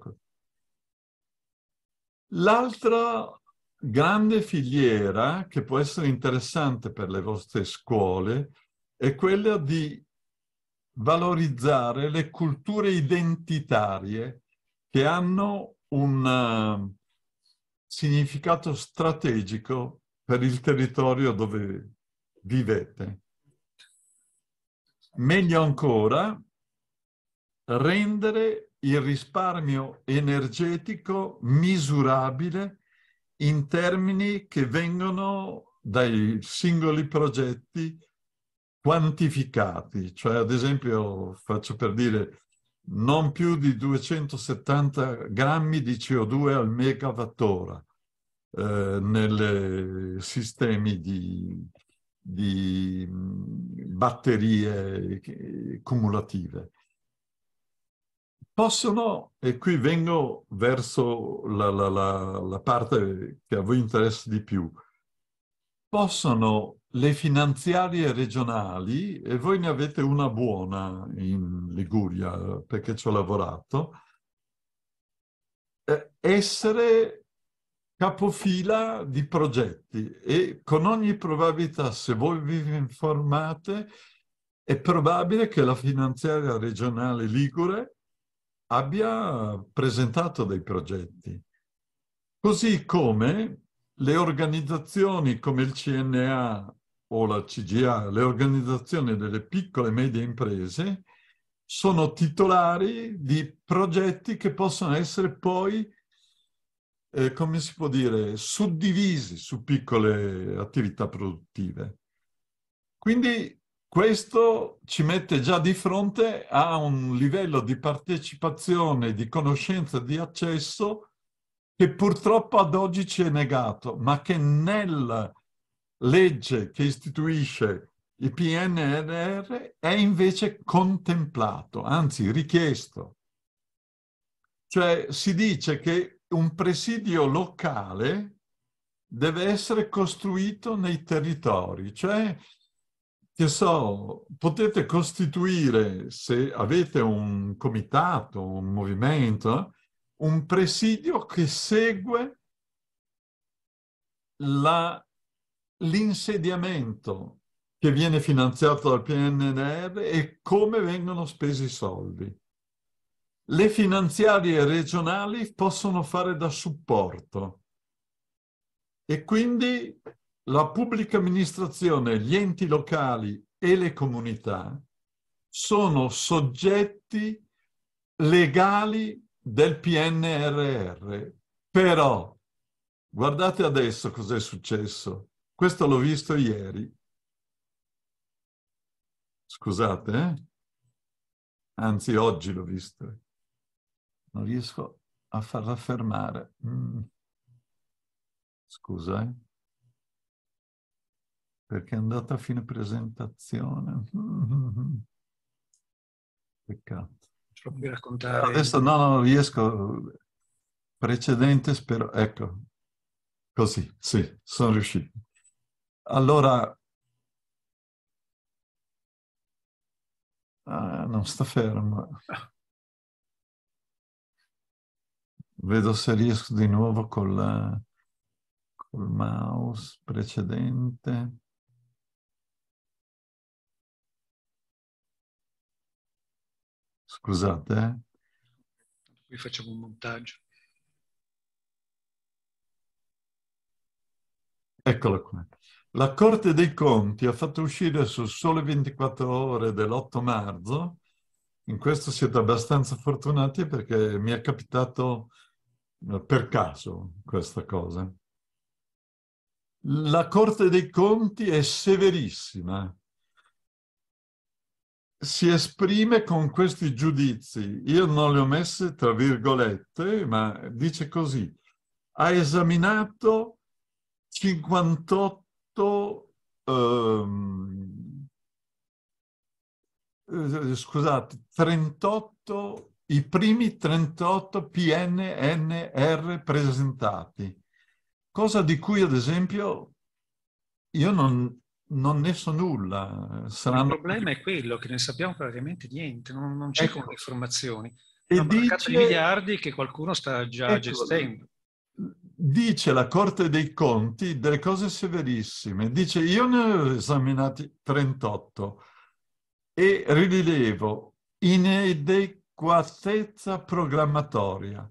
L'altra grande filiera che può essere interessante per le vostre scuole è quella di valorizzare le culture identitarie che hanno un eh, significato strategico per il territorio dove vivete. Meglio ancora, rendere il risparmio energetico misurabile in termini che vengono dai singoli progetti quantificati, cioè ad esempio faccio per dire non più di 270 grammi di CO2 al megawattora eh, nei sistemi di, di batterie cumulative. Possono, e qui vengo verso la, la, la, la parte che a voi interessa di più, possono le finanziarie regionali, e voi ne avete una buona in Liguria, perché ci ho lavorato, eh, essere capofila di progetti e con ogni probabilità, se voi vi informate, è probabile che la finanziaria regionale Ligure abbia presentato dei progetti. Così come le organizzazioni come il CNA o la CGA, le organizzazioni delle piccole e medie imprese, sono titolari di progetti che possono essere poi, eh, come si può dire, suddivisi su piccole attività produttive. Quindi questo ci mette già di fronte a un livello di partecipazione, di conoscenza, di accesso che purtroppo ad oggi ci è negato, ma che nel legge che istituisce il PNRR è invece contemplato, anzi richiesto. Cioè si dice che un presidio locale deve essere costruito nei territori, cioè che so, potete costituire, se avete un comitato, un movimento, un presidio che segue la l'insediamento che viene finanziato dal PNNR e come vengono spesi i soldi. Le finanziarie regionali possono fare da supporto e quindi la pubblica amministrazione, gli enti locali e le comunità sono soggetti legali del PNRR. Però, guardate adesso cos'è successo questo l'ho visto ieri. Scusate, eh? anzi oggi l'ho visto. Non riesco a farla fermare. Mm. Scusa, eh? perché è andata a fine presentazione. Mm. (laughs) Peccato. Adesso no, non riesco. Precedente, spero. Ecco, così, sì, sono riuscito. Allora, ah, non sta fermo. Vedo se riesco di nuovo col, col mouse precedente. Scusate. Eh. Qui facciamo un montaggio. Eccolo qua. La Corte dei Conti ha fatto uscire sul Sole 24 Ore dell'8 marzo, in questo siete abbastanza fortunati perché mi è capitato eh, per caso questa cosa. La Corte dei Conti è severissima. Si esprime con questi giudizi. Io non li ho messi tra virgolette, ma dice così. Ha esaminato 58 molto, ehm, eh, scusate, 38, i primi 38 PNNR presentati, cosa di cui ad esempio io non, non ne so nulla. Saranno... Il problema è quello che ne sappiamo praticamente niente, non, non c'è ecco. informazioni. E dice... di miliardi che qualcuno sta già ecco. gestendo dice la Corte dei Conti delle cose severissime. Dice io ne ho esaminati 38 e rilevo inadeguatezza programmatoria,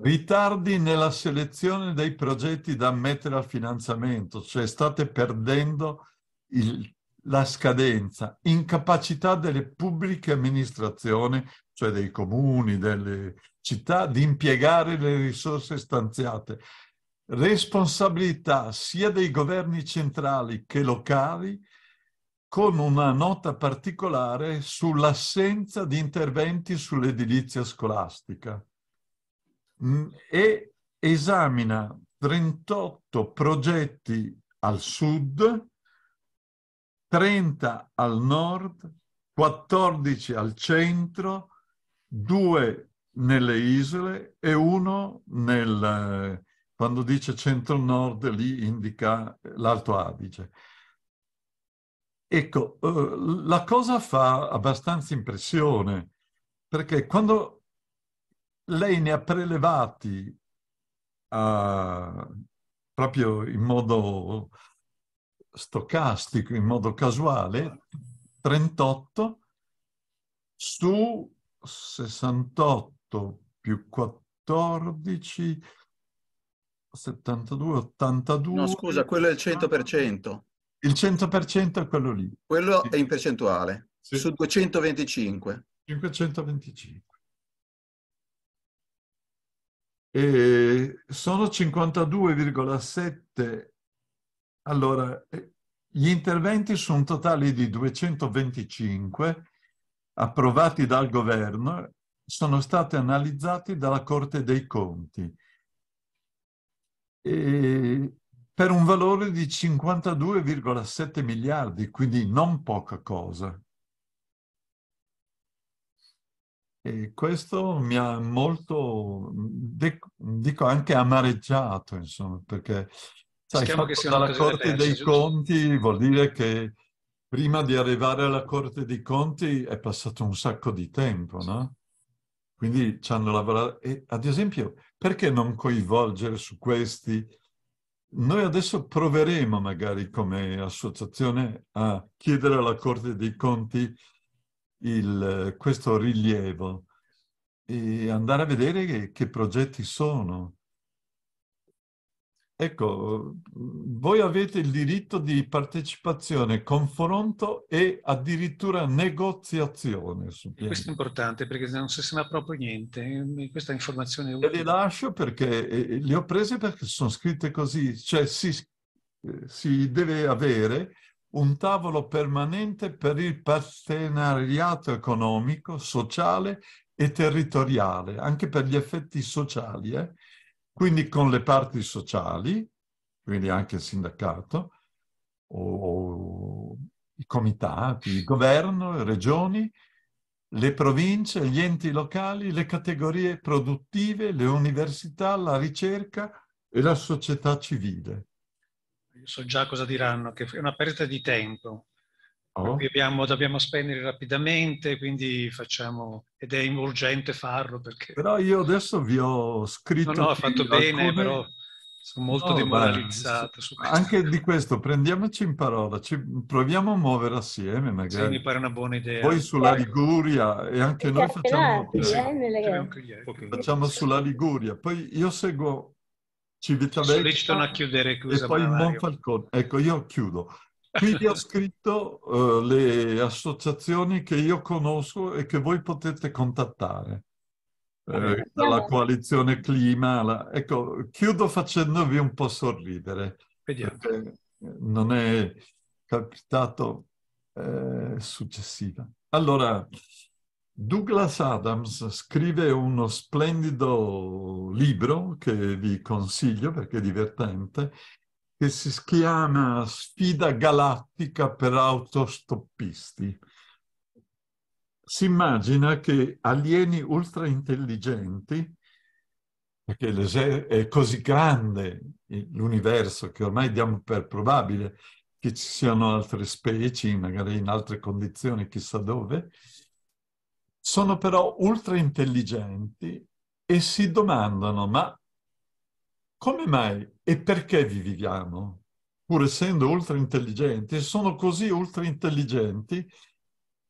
ritardi nella selezione dei progetti da mettere al finanziamento, cioè state perdendo il, la scadenza, incapacità delle pubbliche amministrazioni, cioè dei comuni, delle città, di impiegare le risorse stanziate responsabilità sia dei governi centrali che locali, con una nota particolare sull'assenza di interventi sull'edilizia scolastica mm, e esamina 38 progetti al sud, 30 al nord, 14 al centro, 2 nelle isole e 1 nel, quando dice centro-nord, lì indica l'Alto Adige. Ecco, eh, la cosa fa abbastanza impressione, perché quando lei ne ha prelevati a, eh, proprio in modo stocastico, in modo casuale, 38 su 68 più 14 72, 82... No, scusa, quello è il 100%. Il 100% è quello lì. Quello sì. è in percentuale, sì. su 225. 525. E sono 52,7. Allora, eh, gli interventi su un totale di 225 approvati dal governo sono stati analizzati dalla Corte dei Conti per un valore di 52,7 miliardi, quindi non poca cosa. E questo mi ha molto, dico anche amareggiato, insomma, perché sai, che sia dalla Corte dei giusto? Conti vuol dire che prima di arrivare alla Corte dei Conti è passato un sacco di tempo, no? Quindi ci hanno lavorato. E, ad esempio, perché non coinvolgere su questi? Noi adesso proveremo, magari come associazione, a chiedere alla Corte dei Conti il, questo rilievo e andare a vedere che, che progetti sono. Ecco, voi avete il diritto di partecipazione, confronto e addirittura negoziazione. questo è importante perché non si sa proprio niente. Eh, questa informazione è utile. Le lascio perché eh, eh, le ho prese perché sono scritte così, cioè si, si deve avere un tavolo permanente per il partenariato economico, sociale e territoriale, anche per gli effetti sociali. Eh? quindi con le parti sociali, quindi anche il sindacato, o, o i comitati, il governo, le regioni, le province, gli enti locali, le categorie produttive, le università, la ricerca e la società civile. Io so già cosa diranno, che è una perdita di tempo. Oh. Abbiamo, dobbiamo spendere rapidamente, quindi facciamo, ed è urgente farlo perché... Però io adesso vi ho scritto... No, no, ho fatto bene, però sono molto oh, demoralizzato. Beh, anche di questo, prendiamoci in parola, ci proviamo a muovere assieme magari. Sì, mi pare una buona idea. Poi sulla Liguria e anche noi facciamo... sì. Eh, facciamo sulla Liguria, poi io seguo Civitavecchia... Sollecitano a chiudere, scusa, E poi Monfalcone. Ecco, io chiudo. Quindi ho scritto uh, le associazioni che io conosco e che voi potete contattare, eh, dalla coalizione clima. Alla... Ecco, chiudo facendovi un po' sorridere. Vediamo. Eh, non è capitato eh, successiva. Allora, Douglas Adams scrive uno splendido libro che vi consiglio perché è divertente, che si chiama Sfida Galattica per autostoppisti. Si immagina che alieni ultra intelligenti, perché è così grande l'universo che ormai diamo per probabile che ci siano altre specie, magari in altre condizioni, chissà dove, sono però ultra intelligenti e si domandano, ma come mai e perché vi viviamo? Pur essendo ultra intelligenti, sono così ultra intelligenti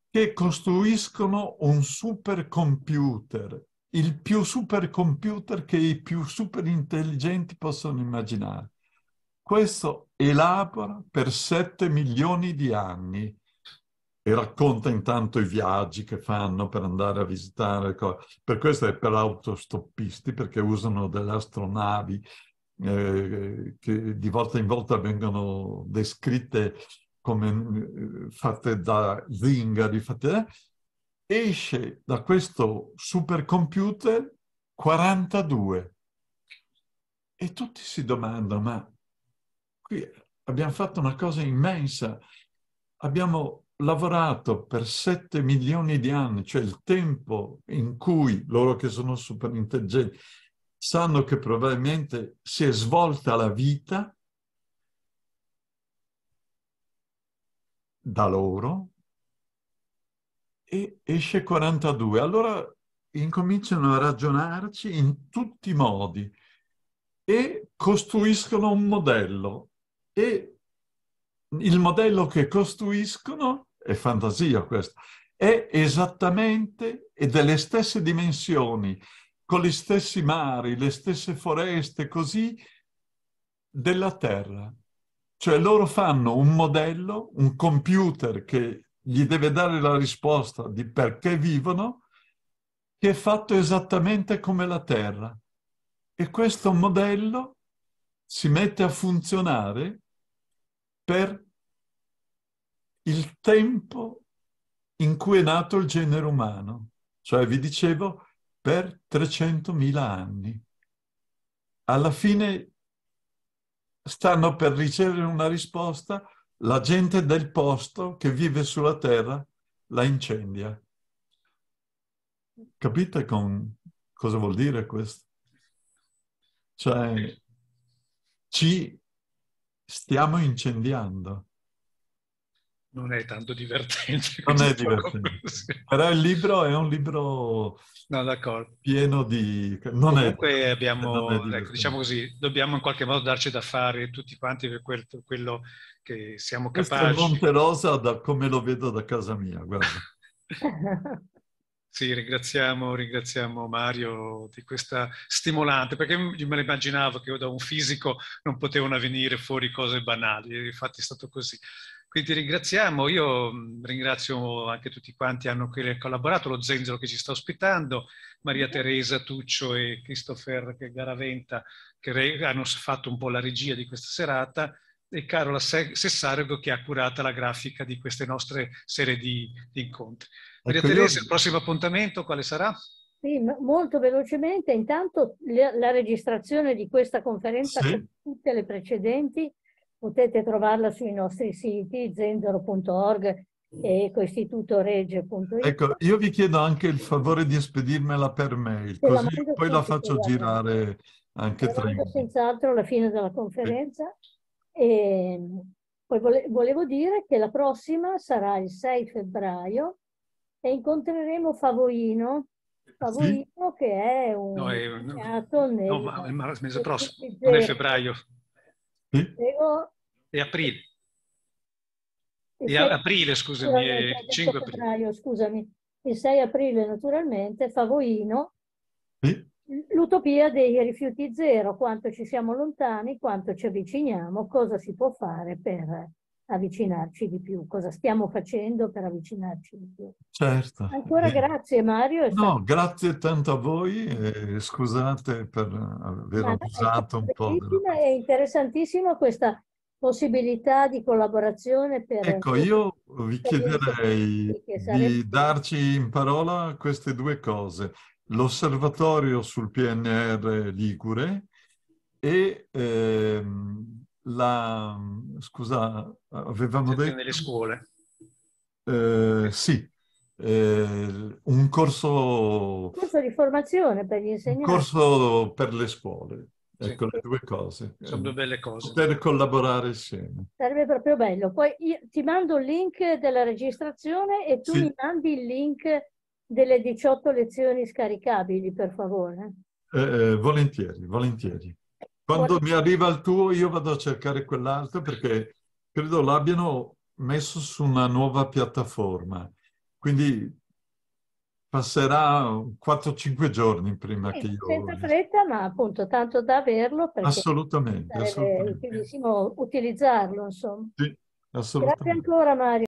che costruiscono un super computer, il più super computer che i più super intelligenti possono immaginare. Questo elabora per 7 milioni di anni e racconta intanto i viaggi che fanno per andare a visitare. Per questo è per autostoppisti, perché usano delle astronavi eh, che di volta in volta vengono descritte come mm, eh, fatte da zingari, fatte, da... esce da questo supercomputer 42. E tutti si domandano, ma qui abbiamo fatto una cosa immensa, abbiamo lavorato per 7 milioni di anni, cioè il tempo in cui loro che sono superintelligenti sanno che probabilmente si è svolta la vita da loro e esce 42. Allora incominciano a ragionarci in tutti i modi e costruiscono un modello e il modello che costruiscono è fantasia questo è esattamente e delle stesse dimensioni con gli stessi mari, le stesse foreste, così, della Terra. Cioè loro fanno un modello, un computer che gli deve dare la risposta di perché vivono, che è fatto esattamente come la Terra. E questo modello si mette a funzionare per il tempo in cui è nato il genere umano. Cioè, vi dicevo, per 300.000 anni. Alla fine stanno per ricevere una risposta, la gente del posto che vive sulla terra la incendia. Capite con cosa vuol dire questo? Cioè, ci stiamo incendiando non è tanto divertente. Non è divertente. Però il libro è un libro no, pieno di... Non Comunque è, abbiamo, non è ecco, diciamo così, dobbiamo in qualche modo darci da fare tutti quanti per quel, quello che siamo capaci. Questo è Monterosa da come lo vedo da casa mia, guarda. (laughs) Sì, ringraziamo, ringraziamo, Mario di questa stimolante, perché me l'immaginavo che io da un fisico non potevano venire fuori cose banali, infatti è stato così. Quindi ti ringraziamo, io mm, ringrazio anche tutti quanti che hanno collaborato, lo Zenzero che ci sta ospitando, Maria Teresa Tuccio e Christopher Garaventa che hanno fatto un po' la regia di questa serata e Carola Sessargo che ha curato la grafica di queste nostre serie di, di incontri. Ecco, Maria ecco Teresa, io... il prossimo appuntamento quale sarà? Sì, molto velocemente. Intanto la registrazione di questa conferenza, sì. tutte le precedenti, Potete trovarla sui nostri siti zenzero.org e ecoistitutorege.it. Ecco, io vi chiedo anche il favore di spedirmela per mail, così la poi la faccio girare anche tra i Senz'altro alla fine della conferenza. E ehm, poi vole volevo dire che la prossima sarà il 6 febbraio e incontreremo Favoino, Favoino sì. che è un... No, è, no, nel, no ma, ma, ma, ma, non è febbraio. Sì. Prego, e aprile. E e aprile, scusami, 5 eh, aprile. Scusami, il 6 aprile naturalmente, Favoino, eh? l'utopia dei rifiuti zero, quanto ci siamo lontani, quanto ci avviciniamo, cosa si può fare per avvicinarci di più, cosa stiamo facendo per avvicinarci di più. Certo. Ancora eh. grazie Mario. No, grazie tanto a voi e scusate per aver abusato un po'. Della... È interessantissimo questa possibilità di collaborazione per... Ecco, io vi chiederei di darci in parola queste due cose, l'osservatorio sul PNR Ligure e ehm, la... scusa, avevamo detto... Nelle scuole. Eh, sì, eh, un corso... Un corso di formazione per gli insegnanti. Un corso per le scuole. Ecco le due cose. Sono due belle cose. Poter collaborare insieme. Sarebbe proprio bello. Poi io ti mando il link della registrazione e tu sì. mi mandi il link delle 18 lezioni scaricabili, per favore. Eh, eh volentieri, volentieri. Quando Buon... mi arriva il tuo io vado a cercare quell'altro perché credo l'abbiano messo su una nuova piattaforma. Quindi passerà 4-5 giorni prima sì, che io... Senza fretta, ma appunto tanto da averlo perché assolutamente, sarebbe assolutamente. utilizzarlo, insomma. Sì, assolutamente. Grazie ancora Mario.